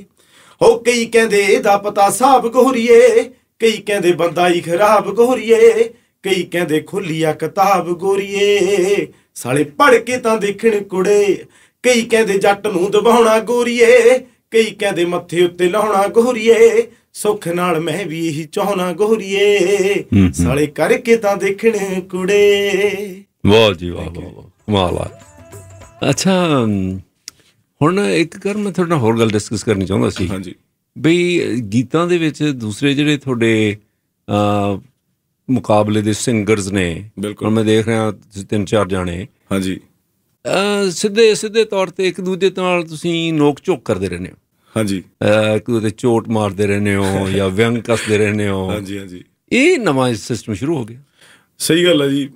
ਹੋ ਕਈ ਕਹਿੰਦੇ ਇਹਦਾ ਪਤਾ ਸਾਬ ਗੋਰੀਏ ਕਈ ਕਹਿੰਦੇ ਬੰਦਾ ਹੀ ਖਰਾਬ ਗੋਰੀਏ ਕਈ ਕਹਿੰਦੇ ਖੁੱਲੀਆ ਕਿਤਾਬ ਗੋਰੀਏ ਸਾਲੇ ਪੜ ਕੇ ਤਾਂ ਦੇਖਣ ਕੁੜੇ ਕਈ ਕਹਿੰਦੇ ਜੱਟ ਨੂੰ ਦਬਾਉਣਾ ਗੋਰੀਏ ਕਈ ਕਹਿੰਦੇ ਮੱਥੇ ਉੱਤੇ ਲਾਉਣਾ ਗੋਰੀਏ ਸੁੱਖ ਨਾਲ ਮੈਂ ਵੀ ਇਹੀ ਚਾਹਣਾ ਗੋਰੀਏ ਸਾਲੇ ਕਰਕੇ ਤਾਂ ਦੇਖਣ ਕੁੜੇ ਵਾਹ ਜੀ ਵਾਹ ਵਾਹ ਕਮਾਲ ਆ ਅੱਛਾ ਹੁਣ ਇੱਕ ਗੱਲ ਮੈਂ ਤੁਹਾਡਾ ਹੋਰ ਗੱਲ ਡਿਸਕਸ ਕਰਨੀ ਚਾਹੁੰਦਾ ਸੀ ਹਾਂਜੀ ਬਈ ਗੀਤਾਂ ਦੇ ਵਿੱਚ ਦੂਸਰੇ ਜਿਹੜੇ ਤੁਹਾਡੇ ਮੁਕਾਬਲੇ ਦੇ ਸਿੰਗਰਸ ਨੇ ਬਿਲਕੁਲ ਮੈਂ ਦੇਖ ਰਿਹਾ ਤਿੰਨ ਚਾਰ ਜਾਣੇ ਹਾਂਜੀ ਸਿੱਧੇ ਸਿੱਧੇ ਤੌਰ ਤੇ ਇੱਕ ਦੂਜੇ ਨਾਲ ਤੁਸੀਂ ਨੋਕ ਝੋਕ ਕਰਦੇ ਰਹਿੰਦੇ ਹੋ ਹਾਂਜੀ ਉਹਦੇ ਚੋਟ ਮਾਰਦੇ ਰਹਿੰਦੇ ਹੋ ਜਾਂ ਵਿਅੰਗ ਕਰਦੇ ਰਹਿੰਦੇ ਹੋ ਹਾਂਜੀ ਹਾਂਜੀ ਇਹ ਨਵਾਂ ਸਿਸਟਮ ਸ਼ੁਰੂ ਹੋ ਗਿਆ ਸਹੀ ਗੱਲ ਹੈ ਜੀ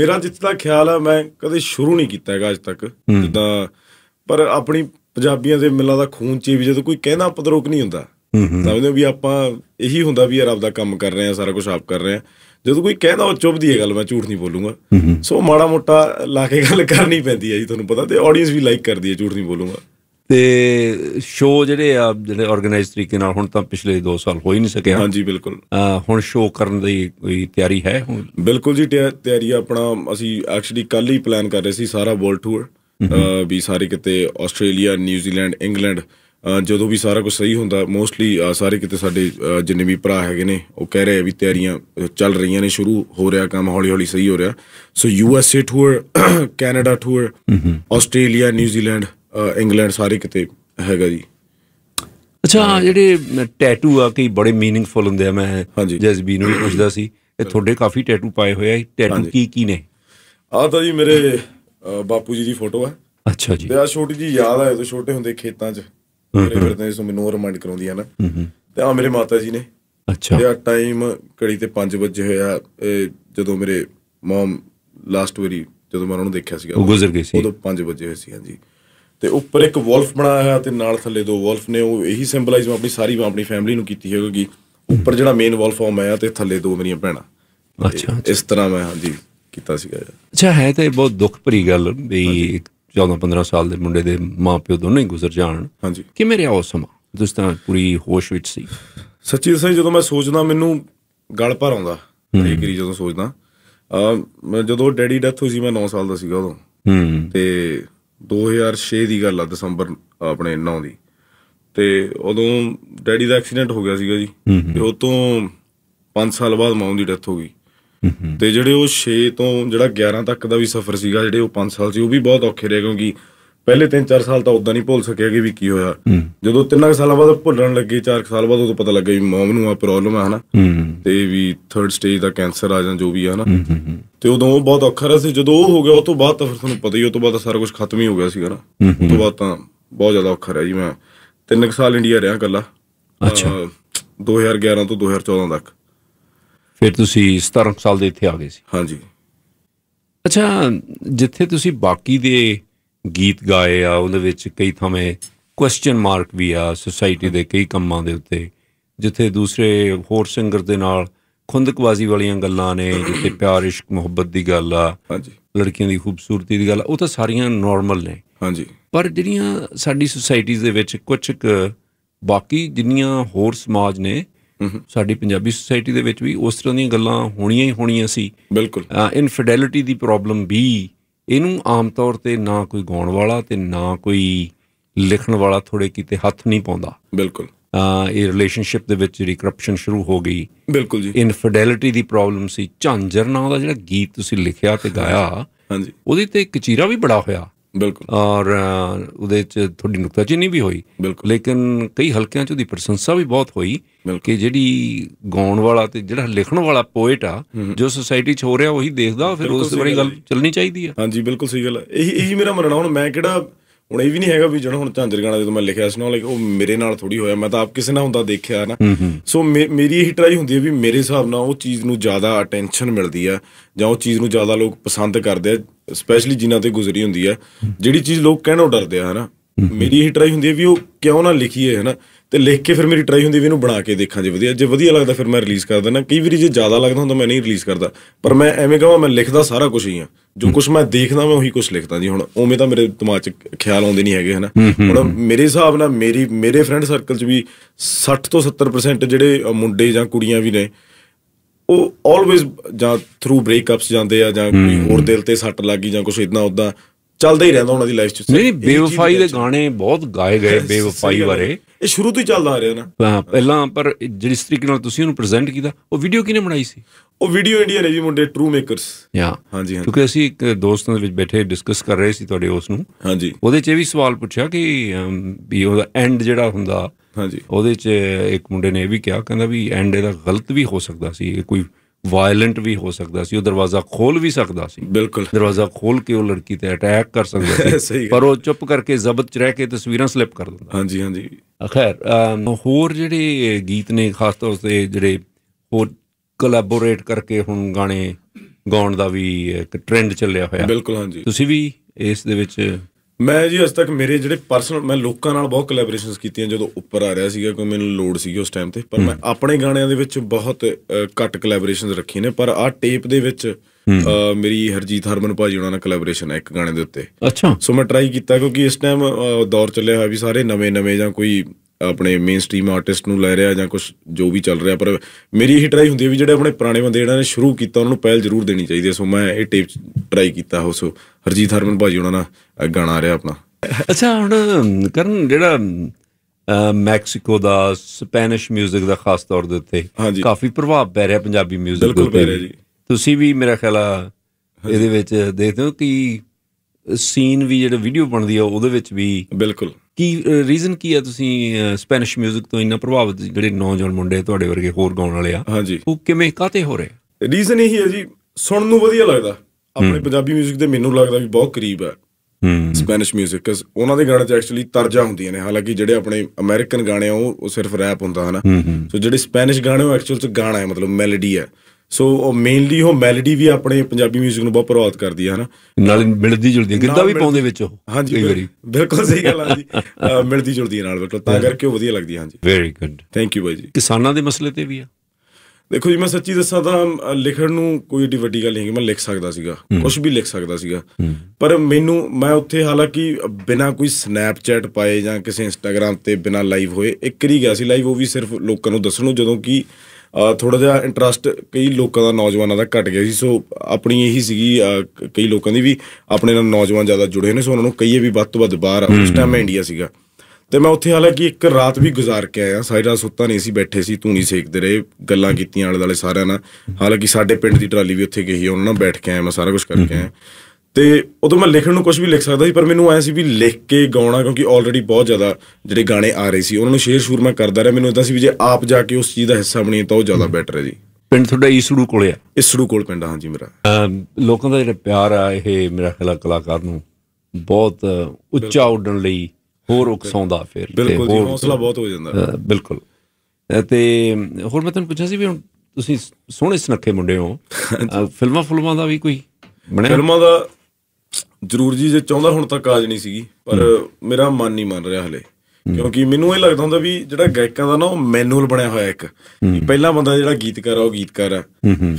ਮੇਰਾ ਜਿੱਥੇ ਖਿਆਲ ਹੈ ਮੈਂ ਕਦੇ ਸ਼ੁਰੂ ਨਹੀਂ ਕੀਤਾ ਹੈਗਾ ਅਜ ਤੱਕ ਜਿੱਦਾਂ ਪਰ ਆਪਣੀ ਪੰਜਾਬੀਆਂ ਦੇ ਮਿਲਾਂ ਦਾ ਖੂਨ ਚੀ ਵੀ ਜਦੋਂ ਕੋਈ ਕਹਿੰਦਾ ਪਦਰੋਕ ਨਹੀਂ ਹੁੰਦਾ ਸਮਝਦੇ ਹੋ ਵੀ ਆਪਾਂ ਇਹੀ ਹੁੰਦਾ ਵੀ ਯਾਰ ਆਪਦਾ ਕੰਮ ਕਰ ਰਹੇ ਆ ਸਾਰਾ ਕੁਝ ਆਪ ਕਰ ਰਹੇ ਆ ਜਦੋਂ ਕੋਈ ਕਹਿੰਦਾ ਉਹ ਚੁੱਪਦੀ ਹੈ ਗੱਲ ਮੈਂ ਝੂਠ ਨਹੀਂ ਬੋਲੂੰਗਾ ਸੋ ਮਾੜਾ ਮੋਟਾ ਲਾ ਕੇ ਗੱਲ ਕਰਨੀ ਪੈਂਦੀ ਹੈ ਜੀ ਤੁਹਾਨੂੰ ਪਤਾ ਤੇ ਆਡੀਅנס ਵੀ ਲਾਈਕ ਕਰਦੀ ਹੈ ਝੂਠ ਨਹੀਂ ਬੋਲੂੰਗਾ ਤੇ ਸ਼ੋ ਜਿਹੜੇ ਆ ਜਿਹੜੇ ਆਰਗੇਨਾਈਜ਼ ਤਰੀਕੇ ਨਾਲ ਹੁਣ ਤਾਂ ਪਿਛਲੇ 2 ਸਾਲ ਹੋ ਹੀ ਨਹੀਂ ਸਕਿਆ ਹਾਂਜੀ ਬਿਲਕੁਲ ਹੁਣ ਸ਼ੋ ਕਰਨ ਦੀ ਕੋਈ ਤਿਆਰੀ ਹੈ ਬਿਲਕੁਲ ਜੀ ਤਿਆਰੀ ਆਪਣਾ ਅਸੀਂ ਐਕਚੁਅਲੀ ਕੱਲ ਹੀ ਪਲਾਨ ਕਰ ਰਹੇ ਸੀ ਸਾਰਾ ਵਰਲਡ ਟੂਰ ਵੀ ਸਾਰੇ ਕਿਤੇ ਆਸਟ੍ਰੇਲੀਆ ਨਿਊਜ਼ੀਲੈਂਡ ਇੰਗਲੈਂਡ ਜਦੋਂ ਵੀ ਸਾਰਾ ਕੁਝ ਸਹੀ ਹੁੰਦਾ ਮੋਸਟਲੀ ਸਾਰੇ ਕਿਤੇ ਸਾਡੇ ਜਿੰਨੇ ਵੀ ਭਰਾ ਹੈਗੇ ਨੇ ਉਹ ਕਹਿ ਰਹੇ ਆ ਵੀ ਤਿਆਰੀਆਂ ਚੱਲ ਰਹੀਆਂ ਨੇ ਸ਼ੁਰੂ ਹੋ ਰਿਹਾ ਕੰਮ ਹੌਲੀ ਹੌਲੀ ਸਹੀ ਹੋ ਰਿਹਾ so U S A tour Canada tour Australia New Zealand England ਸਾਰੇ ਕਿਤੇ ਹੈਗਾ ਜੀ ਅੱਛਾ ਜਿਹੜੇ ਟੈਟੂ ਆ ਕਈ ਬੜੇ मीनिंगफुल ਹੁੰਦੇ ਆ ਮੈਂ ਜਸਬੀ ਨੂੰ ਵੀ ਪੁੱਛਦਾ ਸੀ ਇਹ ਤੁਹਾਡੇ ਕਾਫੀ ਟੈਟੂ ਪਾਏ ਹੋਏ ਆ ਟੈਟੂ ਕੀ ਕੀ ਨੇ ਆ ਤਾਂ ਜੀ ਮੇਰੇ ਬਾਪੂ ਜੀ ਦੀ ਫੋਟੋ ਆ ਅੱਛਾ ਜੀ ਬਿਆ ਛੋਟੀ ਜੀ ਯਾਦ ਆਏ ਤੋਂ ਛੋਟੇ ਹੁੰਦੇ ਖੇਤਾਂ 'ਚ ਮੇਰੇ ਵਰਦਾਂ ਨੂੰ ਮੈਨੂੰ ਰਿਮਾਈਂਡ ਕਰਾਉਂਦੀ ਆ ਨਾ ਤੇ ਆ ਮੇਰੇ ਮਾਤਾ ਜੀ ਨੇ ਅੱਛਾ ਤੇ ਆ ਟਾਈਮ ਘੜੀ ਤੇ 5 ਵਜੇ ਹੋਇਆ ਜਦੋਂ ਮੇਰੇ ਮਮ ਲਾਸਟ ਵਾਰੀ ਜਦੋਂ ਮੈਂ ਉਹਨਾਂ ਨੂੰ ਦੇਖਿਆ ਸੀਗਾ ਉਹ ਗੁਜ਼ਰ ਗਏ ਸੀ ਉਦੋਂ 5 ਵਜੇ ਹੋਏ ਸੀ ਹਾਂਜੀ ਤੇ ਉੱਪਰ ਇੱਕ ਵੋਲਫ ਬਣਾਇਆ ਹੋਇਆ ਤੇ ਨਾਲ ਥੱਲੇ ਦੋ ਵੋਲਫ ਨੇ ਉਹ ਇਹੀ ਸਿੰਬਲਾਈਜ਼ ਮੈਂ ਆਪਣੀ ਸਾਰੀ ਆਪਣੀ ਫੈਮਿਲੀ ਨੂੰ ਕੀਤੀ ਹੈ ਕਿਉਂਕਿ ਉੱਪਰ ਜਿਹੜਾ ਮੇਨ ਵੋਲਫ ਆ ਮੈਂ ਤੇ ਥੱਲੇ ਦੋ ਮੇਰੀਆਂ ਭੈਣਾਂ ਅੱਛਾ ਇਸ ਤਰ੍ਹਾਂ ਮੈਂ ਹਾਂਜੀ ਕੀਤਾ ਸੀਗਾ ਅੱਛਾ ਹੈ ਤੇ ਬਹੁਤ ਦੁੱਖ ਭਰੀ ਗੱਲ ਵੀ 14 15 ਸਾਲ ਦੇ ਮੁੰਡੇ ਦੇ ਮਾਪਿਓ ਦੋਨੋਂ ਹੀ ਗੁਜ਼ਰ ਜਾਣ ਹਾਂਜੀ ਕਿਵੇਂ ਰਿਹਾ ਉਸ ਸਮਾਂ ਜਿਸ ਤਰ੍ਹਾਂ ਪੂਰੀ ਹੋਸ਼ ਵਿੱਚ ਸੀ ਸੱਚੀ ਦੱਸਾਂ ਜਦੋਂ ਮੈਂ ਸੋਚਦਾ ਮੈਨੂੰ ਗਲ ਭਰ ਆਉਂਦਾ ਇਹ ਕਰੀ ਜਦੋਂ ਸੋਚਦਾ ਮੈਂ ਜਦੋਂ ਡੈਡੀ ਡੈਥ ਹੋਈ ਸੀ ਮੈਂ 9 ਸਾਲ ਦਾ ਸੀਗਾ ਉਦੋਂ ਹੂੰ ਤੇ 2006 ਦੀ ਗੱਲ ਆ ਦਸੰਬਰ ਆਪਣੇ 9 ਦੀ ਤੇ ਉਦੋਂ ਡੈਡੀ ਦਾ ਐਕਸੀਡੈਂਟ ਹੋ ਗਿਆ ਸੀਗਾ ਜੀ ਤੇ ਉਹ ਤੋਂ 5 ਸਾਲ ਬਾਅਦ ਮਾਂ ਦੀ ਡੈਥ ਹੋ ਗਈ ਤੇ ਜਿਹੜੇ ਉਹ 6 ਤੋਂ ਜਿਹੜਾ 11 ਤੱਕ ਦਾ ਵੀ ਸਫ਼ਰ ਸੀਗਾ ਜਿਹੜੇ ਉਹ 5 ਸਾਲ ਸੀ ਉਹ ਵੀ ਬਹੁਤ ਔਖੇ ਰਹੇ ਕਿਉਂਕਿ ਪਹਿਲੇ 3-4 ਸਾਲ ਤਾਂ ਉਦਾਂ ਨਹੀਂ ਭੁੱਲ ਸਕਿਆ ਕਿ ਵੀ ਕੀ ਹੋਇਆ ਜਦੋਂ 3 ਸਾਲਾਂ ਬਾਅਦ ਭੁੱਲਣ ਲੱਗੇ 4 ਸਾਲ ਬਾਅਦ ਉਦੋਂ ਪਤਾ ਲੱਗਾ ਵੀ ਮਮ ਨੂੰ ਆ ਪ੍ਰੋਬਲਮ ਆ ਹਨਾ ਤੇ ਵੀ 3rd ਸਟੇਜ ਦਾ ਕੈਂਸਰ ਆ ਜਾਂ ਜੋ ਵੀ ਆ ਹਨਾ ਤੇ ਉਦੋਂ ਉਹ ਬਹੁਤ ਔਖਾ ਰਿਹਾ ਸੀ ਜਦੋਂ ਉਹ ਹੋ ਗਿਆ ਉਸ ਤੋਂ ਬਾਅਦ ਤਾਂ ਫਿਰ ਤੁਹਾਨੂੰ ਪਤਾ ਹੀ ਉਸ ਤੋਂ ਬਾਅਦ ਸਾਰਾ ਕੁਝ ਖਤਮ ਹੀ ਹੋ ਗਿਆ ਸੀਗਾ ਹਨਾ ਉਸ ਤੋਂ ਬਾਅਦ ਤਾਂ ਬਹੁਤ ਜ਼ਿਆਦਾ ਔਖਾ ਰਿਹਾ ਜੀ ਮੈਂ 3 ਸਾਲ ਇੰਡੀਆ ਰਿਹਾ ਕੱਲਾ ਅੱਛਾ 2011 ਤੋਂ 2014 ਤੱਕ ਫਿਰ ਤੁਸੀਂ 17 ਸਾਲ ਦੇ ਇੱਥੇ ਆ ਗਏ ਸੀ ਹਾਂਜੀ ਅੱਛਾ ਜਿੱਥੇ ਤੁਸੀਂ ਬਾਕੀ ਦੇ ਗੀਤ ਗਾਏ ਆ ਉਹਦੇ ਵਿੱਚ ਕਈ ਥਾਵੇਂ ਕੁਐਸਚਨ ਮਾਰਕ ਵੀ ਆ ਸੋਸਾਇਟੀ ਦੇ ਕਈ ਕੰਮਾਂ ਦੇ ਉੱਤੇ ਜਿੱਥੇ ਦੂਸਰੇ ਹੋਰ ਸਿੰਗਰ ਦੇ ਨਾਲ ਖੁੰਦਕਵਾਜ਼ੀ ਵਾਲੀਆਂ ਗੱਲਾਂ ਨੇ ਜਿੱਥੇ ਪਿਆਰ ਇਸ਼ਕ ਮੁਹੱਬਤ ਦੀ ਗੱਲ ਆ ਹਾਂਜੀ ਲੜਕੀਆਂ ਦੀ ਖੂਬਸੂਰਤੀ ਦੀ ਗੱਲ ਉਹ ਤਾਂ ਸਾਰੀਆਂ ਨਾਰਮਲ ਨੇ ਹਾਂਜੀ ਪਰ ਜਿਹੜੀਆਂ ਸਾਡੀ ਸੋਸਾਇਟੀਜ਼ ਦੇ ਵਿੱਚ ਕੁਝ ਬਾਕੀ ਜਿੰਨੀਆਂ ਹੋਰ ਸਮਾਜ ਨੇ ਸਾਡੀ ਪੰਜਾਬੀ ਸੁਸਾਇਟੀ ਦੇ ਵਿੱਚ ਵੀ ਉਸ ਤਰ੍ਹਾਂ ਦੀਆਂ ਗੱਲਾਂ ਹੋਣੀਆਂ ਹੀ ਹੋਣੀਆਂ ਸੀ ਬਿਲਕੁਲ ਇਨਫਿਡੈਲਿਟੀ ਦੀ ਪ੍ਰੋਬਲਮ ਵੀ ਇਹਨੂੰ ਆਮ ਤੌਰ ਤੇ ਨਾ ਕੋਈ ਗਾਉਣ ਵਾਲਾ ਤੇ ਨਾ ਕੋਈ ਲਿਖਣ ਵਾਲਾ ਥੋੜੇ ਕਿਤੇ ਹੱਥ ਨਹੀਂ ਪਾਉਂਦਾ ਬਿਲਕੁਲ ਆ ਇਹ ਰਿਲੇਸ਼ਨਸ਼ਿਪ ਦੇ ਵਿੱਚ ਜਿਹੜੀ ਕਰਪਸ਼ਨ ਸ਼ੁਰੂ ਹੋ ਗਈ ਬਿਲਕੁਲ ਜੀ ਇਨਫਿਡੈਲਿਟੀ ਦੀ ਪ੍ਰੋਬਲਮ ਸੀ ਝਾਂਜਰ ਨਾਂ ਦਾ ਜਿਹੜਾ ਗੀਤ ਤੁਸੀਂ ਲਿਖਿਆ ਤੇ ਗਾਇਆ ਹਾਂਜੀ ਉਹਦੇ ਤੇ ਕਚੀਰਾ ਵੀ ਬੜਾ ਹੋਇਆ ਬਿਲਕੁਲ ਔਰ ਉਹਦੇ ਚ ਤੁਹਾਡੀ ਨੁਕਤਾਚੀਨੀ ਵੀ ਹੋਈ ਲੇਕਿਨ ਕਈ ਹਲਕਿਆਂ ਚ ਉਹਦੀ ਪ੍ਰਸ਼ੰਸਾ ਵੀ ਬਹੁਤ ਹੋਈ ਕਿ ਜਿਹੜੀ ਗਾਉਣ ਵਾਲਾ ਤੇ ਜਿਹੜਾ ਲਿਖਣ ਵਾਲਾ ਪੋਇਟ ਆ ਜੋ ਸੋਸਾਇਟੀ ਚ ਹੋ ਰਿਹਾ ਉਹੀ ਦੇਖਦਾ ਫਿਰ ਉਸ ਬਾਰੇ ਗੱਲ ਚੱਲਣੀ ਚਾਹੀਦੀ ਆ ਹਾਂਜੀ ਬਿਲਕੁਲ ਸਹੀ ਗੱਲ ਇਹੀ ਇਹੀ ਮੇਰਾ ਮੰਨਣਾ ਹੁਣ ਮੈਂ ਕਿਹੜਾ ਹੁਣ ਇਹ ਵੀ ਨਹੀਂ ਹੈਗਾ ਵੀ ਜਿਹੜਾ ਹੁਣ ਚਾਂਦਰ ਗਾਣਾ ਜਦੋਂ ਮੈਂ ਲਿਖਿਆ ਸੀ ਨਾ ਲਾਈਕ ਉਹ ਮੇਰੇ ਨਾਲ ਥੋੜੀ ਹੋਇਆ ਮੈਂ ਤਾਂ ਆਪ ਕਿਸੇ ਨਾਲ ਹੁੰਦਾ ਦੇਖਿਆ ਨਾ ਸੋ ਮੇਰੀ ਇਹ ਟਰਾਈ ਹੁੰਦੀ ਹੈ ਵੀ ਮੇਰੇ ਹਿਸਾਬ ਨਾਲ ਉਹ ਚੀਜ਼ ਨੂੰ ਜ਼ਿਆਦਾ ਅਟੈਂਸ਼ਨ ਮਿਲਦੀ ਆ ਜਾਂ ਉਹ ਚੀਜ਼ ਨੂੰ ਜ਼ਿਆਦਾ ਲੋਕ ਪਸੰਦ ਕਰਦੇ ਆ ਸਪੈਸ਼ਲੀ ਜਿਨ੍ਹਾਂ ਤੇ ਗੁਜ਼ਰੀ ਹੁੰਦੀ ਆ ਜਿਹੜੀ ਚੀਜ਼ ਲੋਕ ਕਹਿਣੋਂ ਡਰਦੇ ਆ ਹਨਾ ਮੇਰੀ ਇਹ ਟਰਾਈ ਹੁੰਦੀ ਹੈ ਵੀ ਉਹ ਕਿਉਂ ਨਾ ਲਿਖੀਏ ਹਨਾ ਤੇ ਲਿਖ ਕੇ ਫਿਰ ਮੇਰੀ ਟਰਾਈ ਹੁੰਦੀ ਵੀ ਇਹਨੂੰ ਬਣਾ ਕੇ ਦੇਖਾਂ ਜੇ ਵਧੀਆ ਜੇ ਵਧੀਆ ਲੱਗਦਾ ਫਿਰ ਮੈਂ ਰਿਲੀਜ਼ ਕਰ ਦਿੰਦਾ ਕਈ ਵਾਰੀ ਜੇ ਜ਼ਿਆਦਾ ਲੱਗਦਾ ਹੁੰਦਾ ਮੈਂ ਨਹੀਂ ਰਿਲੀਜ਼ ਕਰਦਾ ਪਰ ਮੈਂ ਐਵੇਂ ਕਹਾਂ ਮੈਂ ਲਿਖਦਾ ਸਾਰਾ ਕੁਝ ਹੀ ਆ ਜੋ ਕੁਝ ਮੈਂ ਦੇਖਦਾ ਮੈਂ ਉਹੀ ਕੁਝ ਲਿਖਦਾ ਜੀ ਹੁਣ ਉਵੇਂ ਤਾਂ ਮੇਰੇ ਦਿਮਾਗ 'ਚ ਖਿਆਲ ਆਉਂਦੇ ਨਹੀਂ ਹੈਗੇ ਹਨਾ ਹੁਣ ਮੇਰੇ ਹਿਸਾਬ ਨਾਲ ਮੇਰੀ ਮੇਰੇ ਫਰੈਂਡ ਸਰਕਲ 'ਚ ਵੀ 60 ਤੋਂ 70% ਜਿਹੜੇ ਮੁੰਡੇ ਜਾਂ ਕੁੜੀਆਂ ਵੀ ਨੇ ਉਹ ਆਲਵੇਸ ਜਾਂ ਥਰੂ ਬ੍ਰੇਕਅਪਸ ਜਾਂਦੇ ਆ ਜਾਂ ਕੋਈ ਹੋਰ ਦਿਲ ਤੇ ਸੱਟ ਲੱਗੀ ਜਾਂ ਕੁਝ ਇਦਾਂ ਉਦਾਂ ਚੱਲਦਾ ਹੀ ਰਹਿੰਦਾ ਉਹਨਾਂ ਦੀ ਲਾਈਫ 'ਚ ਨਹੀਂ ਬੇਵਫਾਈ ਦੇ ਗਾਣੇ ਬਹੁਤ ਗਾਏ ਗਏ ਬੇਵਫਾਈ ਬਾਰੇ ਇਹ ਸ਼ੁਰੂ ਤੋਂ ਹੀ ਚੱਲਦਾ ਆ ਰਿਹਾ ਨਾ ਹਾਂ ਪਹਿਲਾਂ ਪਰ ਜਿਹੜੀ ਤਰੀਕੇ ਨਾਲ ਤੁਸੀਂ ਉਹਨੂੰ ਪ੍ਰੈਜ਼ੈਂਟ ਕੀਤਾ ਉਹ ਵੀਡੀਓ ਕਿਨੇ ਬਣਾਈ ਸੀ ਉਹ ਵੀਡੀਓ ਇੰਡੀਆ ਨੇ ਜੀ ਮੁੰਡੇ ਟਰੂ ਮੇਕਰਸ ਹਾਂ ਹਾਂਜੀ ਹਾਂ ਕਿਉਂਕਿ ਅਸੀਂ ਇੱਕ ਦੋਸਤਾਂ ਦੇ ਵਿੱਚ ਬੈਠੇ ਡਿਸਕਸ ਕਰ ਰਹੇ ਸੀ ਤੁਹਾਡੇ ਉਸ ਨੂੰ ਹਾਂਜੀ ਉਹਦੇ 'ਚ ਇਹ ਵੀ ਸਵਾਲ ਪੁੱਛਿਆ ਕਿ ਵੀ ਉਹਦਾ ਐਂਡ ਜਿਹੜਾ ਹੁੰਦਾ ਹਾਂਜੀ ਉਹਦੇ 'ਚ ਇੱਕ ਮੁੰਡੇ ਨੇ ਇਹ ਵੀ ਕਿਹਾ ਕਹਿੰਦਾ ਵੀ ਐਂਡ ਇਹਦਾ ਗਲਤ ਵੀ ਹੋ ਸਕਦਾ ਸੀ ਇਹ ਕੋਈ ਵਾਇਲੈਂਟ ਵੀ ਹੋ ਸਕਦਾ ਸੀ ਉਹ ਦਰਵਾਜ਼ਾ ਖੋਲ ਵੀ ਸਕਦਾ ਸੀ ਬਿਲਕੁਲ ਦਰਵਾਜ਼ਾ ਖੋਲ ਕੇ ਉਹ ਲੜਕੀ ਤੇ ਅਟੈਕ ਕਰ ਸਕਦਾ ਸੀ ਪਰ ਉਹ ਚੁੱਪ ਕਰਕੇ ਜ਼ਬਤ ਚ ਰਹਿ ਕੇ ਤਸਵੀਰਾਂ ਸਲਿਪ ਕਰ ਦਿੰਦਾ ਹਾਂਜੀ ਹਾਂਜੀ ਖੈਰ ਹੋਰ ਜਿਹੜੇ ਗੀਤ ਨੇ ਖਾਸ ਤੌਰ ਤੇ ਜਿਹੜੇ ਹੋਰ ਕੋਲੈਬੋਰੇਟ ਕਰਕੇ ਹੁਣ ਗਾਣੇ ਗਾਉਣ ਦਾ ਵੀ ਇੱਕ ਟ੍ਰੈਂਡ ਚੱਲਿਆ ਹੋਇਆ ਬਿਲਕੁਲ ਹਾਂਜੀ ਤੁਸੀਂ ਵੀ ਇਸ ਦੇ ਵਿੱਚ ਮੈਂ ਜੀ ਅਜ ਤੱਕ ਮੇਰੇ ਜਿਹੜੇ ਪਰਸਨਲ ਮੈਂ ਲੋਕਾਂ ਨਾਲ ਬਹੁਤ ਕੋਲੈਬੋਰੇਸ਼ਨਸ ਕੀਤੀਆਂ ਜਦੋਂ ਉੱਪਰ ਆ ਰਿਹਾ ਸੀਗਾ ਕਿ ਮੈਨੂੰ ਲੋਡ ਸੀਗੀ ਉਸ ਟਾਈਮ ਤੇ ਪਰ ਮੈਂ ਆਪਣੇ ਗਾਣਿਆਂ ਦੇ ਵਿੱਚ ਬਹੁਤ ਘੱਟ ਕੋਲੈਬੋਰੇਸ਼ਨਸ ਰੱਖੀਆਂ ਨੇ ਪਰ ਆ ਟੇਪ ਦੇ ਵਿੱਚ ਮੇਰੀ ਹਰਜੀਤ ਹਰਮਨ ਭਾਜੀ ਉਹਨਾਂ ਨਾਲ ਕੋਲੈਬੋਰੇਸ਼ਨ ਹੈ ਇੱਕ ਗਾਣੇ ਦੇ ਉੱਤੇ ਅੱਛਾ ਸੋ ਮੈਂ ਟਰਾਈ ਕੀਤਾ ਕਿਉਂਕਿ ਇਸ ਟਾਈਮ ਦੌਰ ਚੱਲਿਆ ਹੋਇਆ ਵੀ ਸਾਰੇ ਨਵੇਂ ਨਵੇਂ ਜਾਂ ਕੋਈ ਆਪਣੇ ਮੇਨ ਸਟ੍ਰੀਮ ਆਰਟਿਸਟ ਨੂੰ ਲੈ ਰਿਹਾ ਜਾਂ ਕੁਝ ਜੋ ਵੀ ਚੱਲ ਰਿਹਾ ਪਰ ਮੇਰੀ ਹੀ ਟਰਾਈ ਹੁੰਦੀ ਹੈ ਵੀ ਜਿਹੜੇ ਆਪਣੇ ਪੁਰਾਣੇ ਬੰਦੇ ਜਿਹੜਾ ਨੇ ਸ਼ੁਰੂ ਕੀਤਾ ਉਹਨਾਂ ਨੂੰ ਪਹਿਲ ਜ਼ਰੂਰ ਦੇਣੀ ਚਾਹੀਦੀ ਹੈ ਸੋ ਮੈਂ ਇਹ ਟੇਪ ਟਰਾਈ ਕੀਤਾ ਹੋ ਸੋ ਹਰਜੀਤ ਹਰਮਨ ਭਾਜੀ ਉਹਨਾਂ ਨਾਲ ਗਾਣਾ ਆ ਰਿਹਾ ਆਪਣਾ ਅੱਛਾ ਹੁਣ ਕਰਨ ਜਿਹੜਾ ਮੈਕਸੀਕੋ ਦਾ ਸਪੈਨਿਸ਼ 뮤직 ਦਾ ਖਾਸ ਤੌਰ ਦੇ ਉੱਤੇ ਕਾਫੀ ਪ੍ਰਭਾਵ ਪੈ ਰਿਹਾ ਪੰਜਾਬੀ 뮤직 ਦੇ ਉੱਤੇ ਬਿਲਕੁਲ ਪੈ ਰਿਹਾ ਜੀ ਤੁਸੀਂ ਵੀ ਮੇਰਾ ਖਿਆਲ ਆ ਇਹਦੇ ਵਿੱਚ ਦੇਖਦੇ ਹੋ ਕਿ ਸੀਨ ਵੀ ਜਿਹੜਾ ਵੀਡੀਓ ਬਣਦੀ ਆ ਉਹਦੇ ਵਿੱਚ ਵੀ ਬਿਲਕੁਲ ਕੀ ਰੀਜ਼ਨ ਕੀ ਹੈ ਤੁਸੀਂ ਸਪੈਨਿਸ਼ 뮤직 ਤੋਂ ਇੰਨਾ ਪ੍ਰਭਾਵਿਤ ਜਿਹੜੇ ਨੌਜਵਾਨ ਮੁੰਡੇ ਤੁਹਾਡੇ ਵਰਗੇ ਹੋਰ ਗਾਉਣ ਵਾਲੇ ਆ ਹਾਂਜੀ ਉਹ ਕਿਵੇਂ ਕਾਤੇ ਹੋ ਰਹੇ ਰੀਜ਼ਨ ਇਹੀ ਹੈ ਜੀ ਸੁਣਨ ਨੂੰ ਵਧੀਆ ਲੱਗਦਾ ਆਪਣੇ ਪੰਜਾਬੀ 뮤직 ਦੇ ਮੈਨੂੰ ਲੱਗਦਾ ਵੀ ਬਹੁਤ ਕਰੀਬ ਹੈ ਸਪੈਨਿਸ਼ 뮤직 ਕਸ ਉਹਨਾਂ ਦੇ ਗਾਣੇ 'ਚ ਐਕਚੁਅਲੀ ਤਰਜਾ ਹੁੰਦੀਆਂ ਨੇ ਹਾਲਾਂਕਿ ਜਿਹੜੇ ਆਪਣੇ ਅਮਰੀਕਨ ਗਾਣੇ ਆ ਉਹ ਸਿਰਫ ਰੈਪ ਹੁੰਦਾ ਹਨਾ ਸੋ ਜਿਹੜੇ ਸਪੈਨਿਸ਼ ਗਾਣੇ ਉਹ ਐਕਚੁਅਲ 'ਚ ਗਾਣਾ ਹੈ ਮਤਲਬ ਮੈਲੋਡੀ ਹੈ ਸੋ ਮੇਨਲੀ ਉਹ ਮੈਲਡੀ ਵੀ ਆਪਣੇ ਪੰਜਾਬੀ 뮤직 ਨੂੰ ਬਹੁਤ ਪ੍ਰਭਾਵਿਤ ਕਰਦੀ ਹੈ ਹਨਾ ਨਾਲ ਮਿਲਦੀ ਜੁਲਦੀ ਗਿੱਧਾ ਵੀ ਪਾਉਂਦੇ ਵਿੱਚ ਉਹ ਹਾਂਜੀ ਵਾਰੀ ਬਿਲਕੁਲ ਸਹੀ ਗੱਲ ਆ ਜੀ ਮਿਲਦੀ ਜੁਲਦੀ ਨਾਲ ਬਿਲਕੁਲ ਤਾਂ ਕਰਕੇ ਉਹ ਵਧੀਆ ਲੱਗਦੀ ਹਾਂਜੀ ਵੈਰੀ ਗੁੱਡ ਥੈਂਕ ਯੂ ਬਾਈ ਜੀ ਕਿਸਾਨਾਂ ਦੇ ਮਸਲੇ ਤੇ ਵੀ ਆ ਦੇਖੋ ਜੀ ਮੈਂ ਸੱਚੀ ਦੱਸਾਂ ਤਾਂ ਲਿਖਣ ਨੂੰ ਕੋਈ ਏਡੀ ਵੱਡੀ ਗੱਲ ਨਹੀਂ ਕਿ ਮੈਂ ਲਿਖ ਸਕਦਾ ਸੀਗਾ ਕੁਝ ਵੀ ਲਿਖ ਸਕਦਾ ਸੀਗਾ ਪਰ ਮੈਨੂੰ ਮੈਂ ਉੱਥੇ ਹਾਲਾਂਕਿ ਬਿਨਾ ਕੋਈ ਸਨੈਪਚੈਟ ਪਾਏ ਜਾਂ ਕਿਸੇ ਇੰਸਟਾਗ੍ਰam ਤੇ ਬਿਨਾ ਲਾਈਵ ਹੋਏ ਇੱਕ ਰੀ ਗਿਆ ਸੀ ਲਾਈਵ ਉਹ ਵੀ ਸਿਰਫ ਲੋਕਾਂ ਨੂੰ ਦੱਸਣ ਨੂੰ ਜਦੋਂ ਕਿ ਥੋੜਾ ਜਿਹਾ ਇੰਟਰਸਟ ਕਈ ਲੋਕਾਂ ਦਾ ਨੌਜਵਾਨਾਂ ਦਾ ਘਟ ਗਿਆ ਸੀ ਸੋ ਆਪਣੀ ਇਹੀ ਸੀਗੀ ਕਈ ਲੋਕਾਂ ਦੀ ਵੀ ਆਪਣੇ ਨਾਲ ਨੌਜਵਾਨ ਜ਼ਿਆਦਾ ਜੁੜੇ ਨੇ ਸੋ ਉਹਨਾਂ ਨੂੰ ਕਹੀਏ ਵੀ ਵੱਧ ਤੋਂ ਵੱਧ ਬਾਹਰ ਉਸ ਟਾਈਮ ਮੈਂ ਇੰਡੀਆ ਸੀਗਾ ਤੇ ਮੈਂ ਉੱਥੇ ਹਾਲਾਂਕਿ ਇੱਕ ਰਾਤ ਵੀ ਗੁਜ਼ਾਰ ਕੇ ਆਇਆ ਸਾਰੀ ਰਾਤ ਸੁੱਤਾ ਨਹੀਂ ਸੀ ਬੈਠੇ ਸੀ ਧੂਣੀ ਸੇਕਦੇ ਰਹੇ ਗੱਲਾਂ ਕੀਤੀਆਂ ਆਲੇ ਦਾਲੇ ਸਾਰਿਆਂ ਨਾਲ ਹਾਲਾਂਕਿ ਸਾਡੇ ਪਿੰਡ ਦੀ ਟਰਾਲੀ ਵੀ ਉੱਥੇ ਗਈ ਉਹਨਾਂ ਨਾਲ ਬੈਠ ਕੇ ਆਇਆ ਮੈਂ ਸਾਰਾ ਕੁਝ ਕਰਕੇ ਆਇਆ ਤੇ ਉਦੋਂ ਮੈਂ ਲਿਖਣ ਨੂੰ ਕੁਝ ਵੀ ਲਿਖ ਸਕਦਾ ਸੀ ਪਰ ਮੈਨੂੰ ਆਇਆ ਸੀ ਵੀ ਲਿਖ ਕੇ ਗਾਉਣਾ ਕਿਉਂਕਿ ਆਲਰੇਡੀ ਬਹੁਤ ਜ਼ਿਆਦਾ ਜਿਹੜੇ ਗਾਣੇ ਆ ਰਹੇ ਸੀ ਉਹਨਾਂ ਨੂੰ ਸ਼ੇਅਰ ਸ਼ੂਰ ਮੈਂ ਕਰਦਾ ਰਿਹਾ ਮੈਨੂੰ ਇਦਾਂ ਸੀ ਵੀ ਜੇ ਆਪ ਜਾ ਕੇ ਉਸ ਚੀਜ਼ ਦਾ ਹਿੱਸਾ ਬਣੀ ਤਾਂ ਉਹ ਜ਼ਿਆਦਾ ਬੈਟਰ ਹੈ ਜੀ ਪਿੰਡ ਤੁਹਾਡਾ ਈਸੜੂ ਕੋਲੇ ਆ ਈਸੜੂ ਕੋਲ ਪਿੰਡ ਹਾਂ ਜੀ ਮੇਰਾ ਲੋਕਾਂ ਦਾ ਜਿਹੜਾ ਪਿਆਰ ਆ ਇਹ ਮੇਰਾ ਖਿਆਲ ਕਲਾਕਾਰ ਨੂੰ ਬਹੁਤ ਉੱਚਾ ਉੱਡਣ ਲਈ ਹੋਰ ਉਕਸਾਉਂਦਾ ਫਿਰ ਬਿਲਕੁਲ ਜੀ ਹੌਸਲਾ ਬਹੁਤ ਹੋ ਜਾਂਦਾ ਬਿਲਕੁਲ ਤੇ ਹੋਰ ਮੈਂ ਤੁਹਾਨੂੰ ਪੁੱਛਿਆ ਸੀ ਵੀ ਹੁਣ ਤੁਸੀਂ ਸੋਹਣੇ ਸੁਨੱਖੇ ਮੁੰਡੇ ਹੋ ਫਿਲਮਾਂ ਫੁਲਮਾਂ ਦਾ ਵੀ ਕੋਈ ਬਣਿਆ ਫਿਲਮਾਂ ਦਾ ਜ਼ਰੂਰ ਜੀ ਜੇ ਚਾਹੁੰਦਾ ਹੁਣ ਤੱਕ ਆਜ ਨਹੀਂ ਸੀਗੀ ਪਰ ਮੇਰਾ ਮਨ ਨਹੀਂ ਮੰਨ ਰਿਹਾ ਹਲੇ ਕਿਉਂਕਿ ਮੈਨੂੰ ਇਹ ਲੱਗਦਾ ਹੁੰਦਾ ਵੀ ਜਿਹੜਾ ਗਾਇਕਾਂ ਦਾ ਨਾ ਉਹ ਮੈਨੂਅਲ ਬਣਿਆ ਹੋਇਆ ਇੱਕ ਪਹਿਲਾ ਬੰਦਾ ਜਿਹੜਾ ਗੀਤਕਾਰ ਆ ਉਹ ਗੀਤਕਾਰ ਆ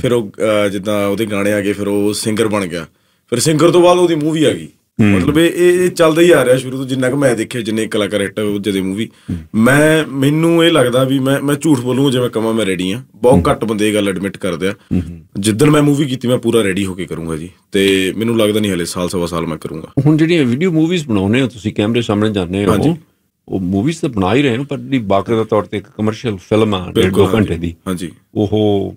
ਫਿਰ ਉਹ ਜਿੱਦਾਂ ਉਹਦੇ ਗਾਣੇ ਆ ਗਏ ਫਿਰ ਉਹ ਸਿੰਗਰ ਬਣ ਗਿਆ ਫਿਰ ਸਿੰਗਰ ਤੋਂ ਬਾਅਦ ਉਹਦੀ ਮੂਵੀ ਆ ਗਈ ਮਤਲਬ ਇਹ ਇਹ ਚੱਲਦਾ ਹੀ ਆ ਰਿਹਾ ਸ਼ੁਰੂ ਤੋਂ ਜਿੰਨਾ ਕਿ ਮੈਂ ਦੇਖਿਆ ਜਿੰਨੇ ਕਲਾਕਾਰ ਹਿੱਟ ਜਦੇ ਮੂਵੀ ਮੈਂ ਮੈਨੂੰ ਇਹ ਲੱਗਦਾ ਵੀ ਮੈਂ ਮੈਂ ਝੂਠ ਬੋਲੂੰ ਜਿਵੇਂ ਕਮਾ ਮੈਂ ਰੈਡੀ ਆ ਬਹੁਤ ਘੱਟ ਬੰਦੇ ਇਹ ਗੱਲ ਐਡਮਿਟ ਕਰਦੇ ਆ ਜਿੱਦਣ ਮੈਂ ਮੂਵੀ ਕੀਤੀ ਮੈਂ ਪੂਰਾ ਰੈਡੀ ਹੋ ਕੇ ਕਰੂੰਗਾ ਜੀ ਤੇ ਮੈਨੂੰ ਲੱਗਦਾ ਨਹੀਂ ਹਲੇ ਸਾਲ ਸਵਾ ਸਾਲ ਮੈਂ ਕਰੂੰਗਾ ਹੁਣ ਜਿਹੜੀਆਂ ਵੀਡੀਓ ਮੂਵੀਜ਼ ਬਣਾਉਨੇ ਹੋ ਤੁਸੀਂ ਕੈਮਰੇ ਸਾਹਮਣੇ ਜਾਂਦੇ ਹੋ ਉਹ ਮੂਵੀਜ਼ ਤਾਂ ਬਣਾ ਹੀ ਰਹੇ ਹੋ ਪਰ ਜਿਹੜੀ ਦਾ ਤੌਰ ਤੇ ਇੱਕ ਕਮਰਸ਼ੀਅਲ ਫਿਲਮ ਆ 1.5 ਘੰਟੇ ਦੀ ਹਾਂਜੀ ਉਹ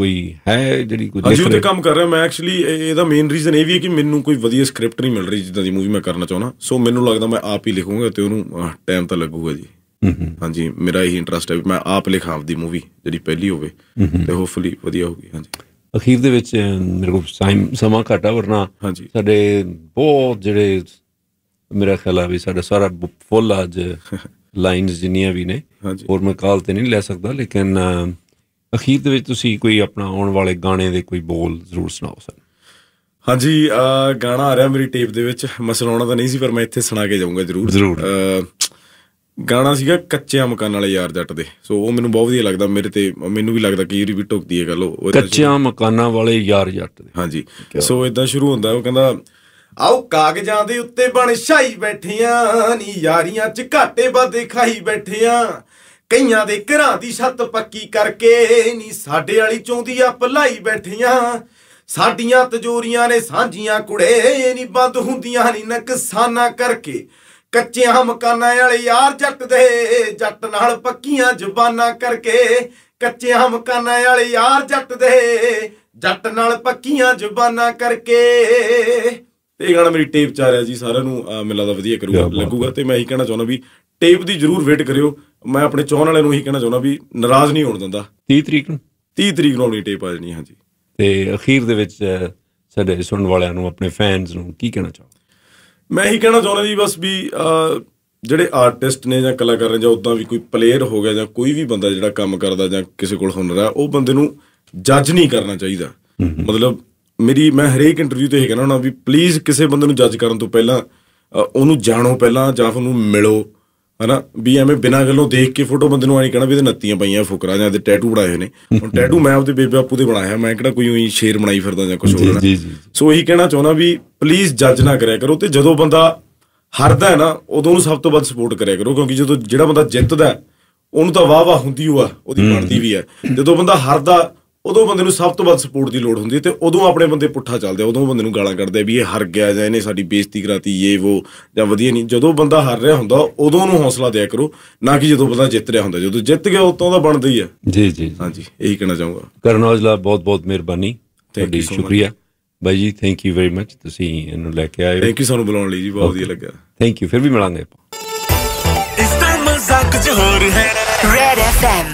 ਕੋਈ ਹੈ ਜਿਹੜੀ ਕੋਈ ਲਿਖ ਤੇ ਕੰਮ ਕਰ ਰਿਹਾ ਮੈਂ ਐਕਚੁਅਲੀ ਇਹਦਾ ਮੇਨ ਰੀਜ਼ਨ ਇਹ ਵੀ ਹੈ ਕਿ ਮੈਨੂੰ ਕੋਈ ਵਧੀਆ ਸਕ੍ਰਿਪਟ ਨਹੀਂ ਮਿਲ ਰਹੀ ਜਿੱਦਾਂ ਦੀ ਮੂਵੀ ਮੈਂ ਕਰਨਾ ਚਾਹਣਾ ਸੋ ਮੈਨੂੰ ਲੱਗਦਾ ਮੈਂ ਆਪ ਹੀ ਲਿਖੂੰਗਾ ਤੇ ਉਹਨੂੰ ਟਾਈਮ ਤਾਂ ਲੱਗੂਗਾ ਜੀ ਹਾਂਜੀ ਮੇਰਾ ਇਹੀ ਇੰਟਰਸਟ ਹੈ ਵੀ ਮੈਂ ਆਪ ਲਿਖਾਂ ਆਪਦੀ ਮੂਵੀ ਜਿਹੜੀ ਪਹਿਲੀ ਹੋਵੇ ਤੇ ਹੋਪਫੁਲੀ ਵਧੀਆ ਹੋਊਗੀ ਹਾਂਜੀ ਅਖੀਰ ਦੇ ਵਿੱਚ ਮੇਰੇ ਕੋਲ ਸਮਾਂ ਘਟਾ ਵਰਨਾ ਸਾਡੇ ਬਹੁਤ ਜਿਹੜੇ ਮੇਰਾ ਖਿਆਲ ਆ ਵੀ ਸਾਡਾ ਸਾਰਾ ਫੁੱਲ ਅੱਜ ਲਾਈਨਸ ਜਿੰਨੀਆਂ ਵੀ ਨੇ ਹੋਰ ਮੈਂ ਕਾਲ ਤੇ ਨਹੀਂ ਲੈ ਸਕਦਾ ਲੇਕਿਨ ਅਖੀਰ ਦੇ ਵਿੱਚ ਤੁਸੀਂ ਕੋਈ ਆਪਣਾ ਆਉਣ ਵਾਲੇ ਗਾਣੇ ਦੇ ਕੋਈ ਬੋਲ ਜ਼ਰੂਰ ਸੁਣਾਓ ਸਰ ਹਾਂਜੀ ਗਾਣਾ ਆ ਰਿਹਾ ਮੇਰੀ ਟੇਪ ਦੇ ਵਿੱਚ ਮੈਂ ਸੁਣਾਉਣਾ ਤਾਂ ਨਹੀਂ ਸੀ ਪਰ ਮੈਂ ਇੱਥੇ ਸੁਣਾ ਕੇ ਜਾਊਂਗਾ ਜ਼ਰੂਰ ਜ਼ਰੂਰ ਗਾਣਾ ਸੀਗਾ ਕੱਚਿਆਂ ਮਕਾਨਾਂ ਵਾਲੇ ਯਾਰ ਜੱਟ ਦੇ ਸੋ ਉਹ ਮੈਨੂੰ ਬਹੁਤ ਵਧੀਆ ਲੱਗਦਾ ਮੇਰੇ ਤੇ ਮੈਨੂੰ ਵੀ ਲੱਗਦਾ ਕਿ ਇਹ ਵੀ ਟੋਕਦੀ ਹੈ ਗੱਲ ਉਹ ਕੱਚਿਆਂ ਮਕਾਨਾਂ ਵਾਲੇ ਯਾਰ ਜੱਟ ਦੇ ਹਾਂਜੀ ਸੋ ਇਦਾਂ ਸ਼ੁਰੂ ਹੁੰਦਾ ਉਹ ਕਹਿੰਦਾ ਆਓ ਕਾਗਜ਼ਾਂ ਦੇ ਉੱਤੇ ਬਣ ਛਾਈ ਬੈਠੀਆਂ ਨੀ ਯਾਰੀਆਂ ਚ ਘਾਟੇ ਬਾਦੇ ਖਾਈ ਬੈਠੀਆਂ ਕਈਆਂ ਦੇ ਘਰਾਂ ਦੀ ਛੱਤ ਪੱਕੀ ਕਰਕੇ ਨਹੀਂ ਸਾਡੇ ਵਾਲੀ ਆ ਭਲਾਈ ਬੈਠੀਆਂ ਸਾਡੀਆਂ ਤਜੋਰੀਆਂ ਨੇ ਸਾਂਝੀਆਂ ਕੁੜੇ ਨਹੀਂ ਬੰਦ ਹੁੰਦੀਆਂ ਨਹੀਂ ਨਕਸਾਨਾ ਕਰਕੇ ਕੱਚਿਆਂ ਮਕਾਨਾਂ ਵਾਲੇ ਯਾਰ ਜੱਟ ਦੇ ਜੱਟ ਨਾਲ ਪੱਕੀਆਂ ਜ਼ੁਬਾਨਾਂ ਕਰਕੇ ਕੱਚਿਆਂ ਮਕਾਨਾਂ ਵਾਲੇ ਯਾਰ ਜੱਟ ਦੇ ਜੱਟ ਨਾਲ ਪੱਕੀਆਂ ਜ਼ੁਬਾਨਾਂ ਕਰਕੇ ਤੇ ਇਹ ਗਾਣਾ ਮੇਰੀ ਟੇਪ ਚ ਆ ਰਿਹਾ ਜੀ ਸਾਰਿਆਂ ਨੂੰ ਮੈਨੂੰ ਲੱਗਦਾ ਵਧੀਆ ਕਰੂਗਾ ਲੱਗੂਗਾ ਤੇ ਮੈਂ ਇਹੀ ਕਹਿਣਾ ਚਾਹੁੰਦਾ ਵੀ ਟੇਪ ਦੀ ਜ਼ਰੂਰ ਵੇਟ ਕਰਿਓ ਮੈਂ ਆਪਣੇ ਚੋਣ ਵਾਲੇ ਨੂੰ ਇਹੀ ਕਹਿਣਾ ਚਾਹੁੰਦਾ ਵੀ ਨਾਰਾਜ਼ ਨਹੀਂ ਹੋਣ ਦਿੰਦਾ 30 ਤਰੀਕ ਨੂੰ 30 ਤਰੀਕ ਨੂੰ ਆਪਣੀ ਟੇਪ ਆ ਜਾਣੀ ਹਾਂਜੀ ਤੇ ਅਖੀਰ ਦੇ ਵਿੱਚ ਸਾਡੇ ਸੁਣਨ ਵਾਲਿਆਂ ਨੂੰ ਆਪਣੇ ਫੈਨਸ ਨੂੰ ਕੀ ਕਹਿਣਾ ਚਾਹੋ ਮੈਂ ਇਹੀ ਕਹਿਣਾ ਚਾਹੁੰਦਾ ਜੀ ਬਸ ਵੀ ਜਿਹੜੇ ਆਰਟਿਸਟ ਨੇ ਜਾਂ ਕਲਾਕਾਰ ਨੇ ਜਾਂ ਉਦਾਂ ਵੀ ਕੋਈ ਪਲੇਅਰ ਹੋ ਗਿਆ ਜਾਂ ਕੋਈ ਵੀ ਬੰਦਾ ਜਿਹੜਾ ਕੰਮ ਕਰਦਾ ਜਾਂ ਕਿਸੇ ਕੋਲ ਹੁਨਰ ਆ ਉਹ ਬੰਦੇ ਨੂੰ ਜੱਜ ਨਹੀਂ ਕਰਨਾ ਚਾਹੀਦਾ ਮਤਲਬ ਮੇਰੀ ਮੈਂ ਹਰੇਕ ਇੰਟਰਵਿਊ ਤੇ ਇਹ ਕਹਿਣਾ ਹੁੰਦਾ ਵੀ ਪਲੀਜ਼ ਕਿਸੇ ਬੰਦੇ ਨੂੰ ਜੱਜ ਕਰਨ ਤੋਂ ਪਹਿਲਾਂ ਉਹਨੂੰ ਜਾਣੋ ਪਹਿਲਾਂ ਜਾਂ ਉਹਨੂੰ ਮਿਲੋ ਹਨਾ ਵੀ ਐਵੇਂ ਬਿਨਾਂ ਗੱਲੋਂ ਦੇਖ ਕੇ ਫੋਟੋ ਬੰਦੇ ਨੂੰ ਆਣੀ ਕਹਿਣਾ ਵੀ ਇਹਦੇ ਨੱਤੀਆਂ ਪਈਆਂ ਫੁਕਰਾ ਜਾਂ ਇਹਦੇ ਟੈਟੂ ਬਣਾਏ ਹੋਏ ਨੇ ਹੁਣ ਟੈਟੂ ਮੈਂ ਆਪਦੇ ਬੇਬੇ ਆਪੂ ਦੇ ਬਣਾਇਆ ਮੈਂ ਕਿਹੜਾ ਕੋਈ ਉਹੀ ਸ਼ੇਰ ਬਣਾਈ ਫਿਰਦਾ ਜਾਂ ਕੁਝ ਹੋਰ ਸੋ ਇਹੀ ਕਹਿਣਾ ਚਾਹੁੰਦਾ ਵੀ ਪਲੀਜ਼ ਜੱਜ ਨਾ ਕਰਿਆ ਕਰੋ ਤੇ ਜਦੋਂ ਬੰਦਾ ਹਰਦਾ ਹੈ ਨਾ ਉਦੋਂ ਨੂੰ ਸਭ ਤੋਂ ਵੱਧ ਸਪੋਰਟ ਕਰਿਆ ਕਰੋ ਕਿਉਂਕਿ ਜਦੋਂ ਜਿਹੜਾ ਬੰਦਾ ਜਿੱਤਦਾ ਉਹਨੂੰ ਤਾਂ ਵਾਹ ਵਾਹ ਹੁੰਦੀ ਹੋਆ ਉਹਦੀ ਬਣਦੀ ਵੀ ਹੈ ਜਦੋਂ ਬੰਦਾ ਹਰਦਾ ਉਦੋਂ ਬੰਦੇ ਨੂੰ ਸਭ ਤੋਂ ਵੱਧ ਸਪੋਰਟ ਦੀ ਲੋੜ ਹੁੰਦੀ ਹੈ ਤੇ ਉਦੋਂ ਆਪਣੇ ਬੰਦੇ ਪੁੱਠਾ ਚੱਲਦੇ ਉਦੋਂ ਬੰਦੇ ਨੂੰ ਗਾਲਾਂ ਕੱਢਦੇ ਵੀ ਇਹ ਹਰ ਗਿਆ ਜਾਂ ਇਹਨੇ ਸਾਡੀ ਬੇਇੱਜ਼ਤੀ ਕਰਾਤੀ ਇਹ ਉਹ ਜਾਂ ਵਧੀਆ ਨਹੀਂ ਜਦੋਂ ਬੰਦਾ ਹਾਰ ਰਿਹਾ ਹੁੰਦਾ ਉਦੋਂ ਨੂੰ ਹੌਸਲਾ ਦਿਆ ਕਰੋ ਨਾ ਕਿ ਜਦੋਂ ਬੰਦਾ ਜਿੱਤ ਰਿਹਾ ਹੁੰਦਾ ਜਦੋਂ ਜਿੱਤ ਗਿਆ ਉਦੋਂ ਦਾ ਬਣਦਾ ਹੀ ਹੈ ਜੀ ਜੀ ਹਾਂਜੀ ਇਹੀ ਕਹਿਣਾ ਚਾਹੂੰਗਾ ਕਰਨ ਔਜਲਾ ਬਹੁਤ ਬਹੁਤ ਮਿਹਰਬਾਨੀ ਤੁਹਾਡੀ ਸ਼ੁਕਰੀਆ ਬਾਈ ਜੀ ਥੈਂਕ ਯੂ ਵੈਰੀ ਮੱਚ ਤੁਸੀਂ ਇਹਨੂੰ ਲੈ ਕੇ ਆਏ ਥੈਂਕ ਯੂ ਸਾਨੂੰ ਬੁਲਾਉਣ ਲਈ ਜੀ ਬਹੁਤ ਵਧੀਆ ਲੱਗਾ ਥੈਂਕ ਯੂ ਫਿਰ ਵੀ ਮਿਲਾਂਗੇ ਆਪਾਂ ਇਸ ਦਾ ਮਜ਼ਾਕ ਜਹੋਰ ਹੈ ਰੈਡ ਐਮ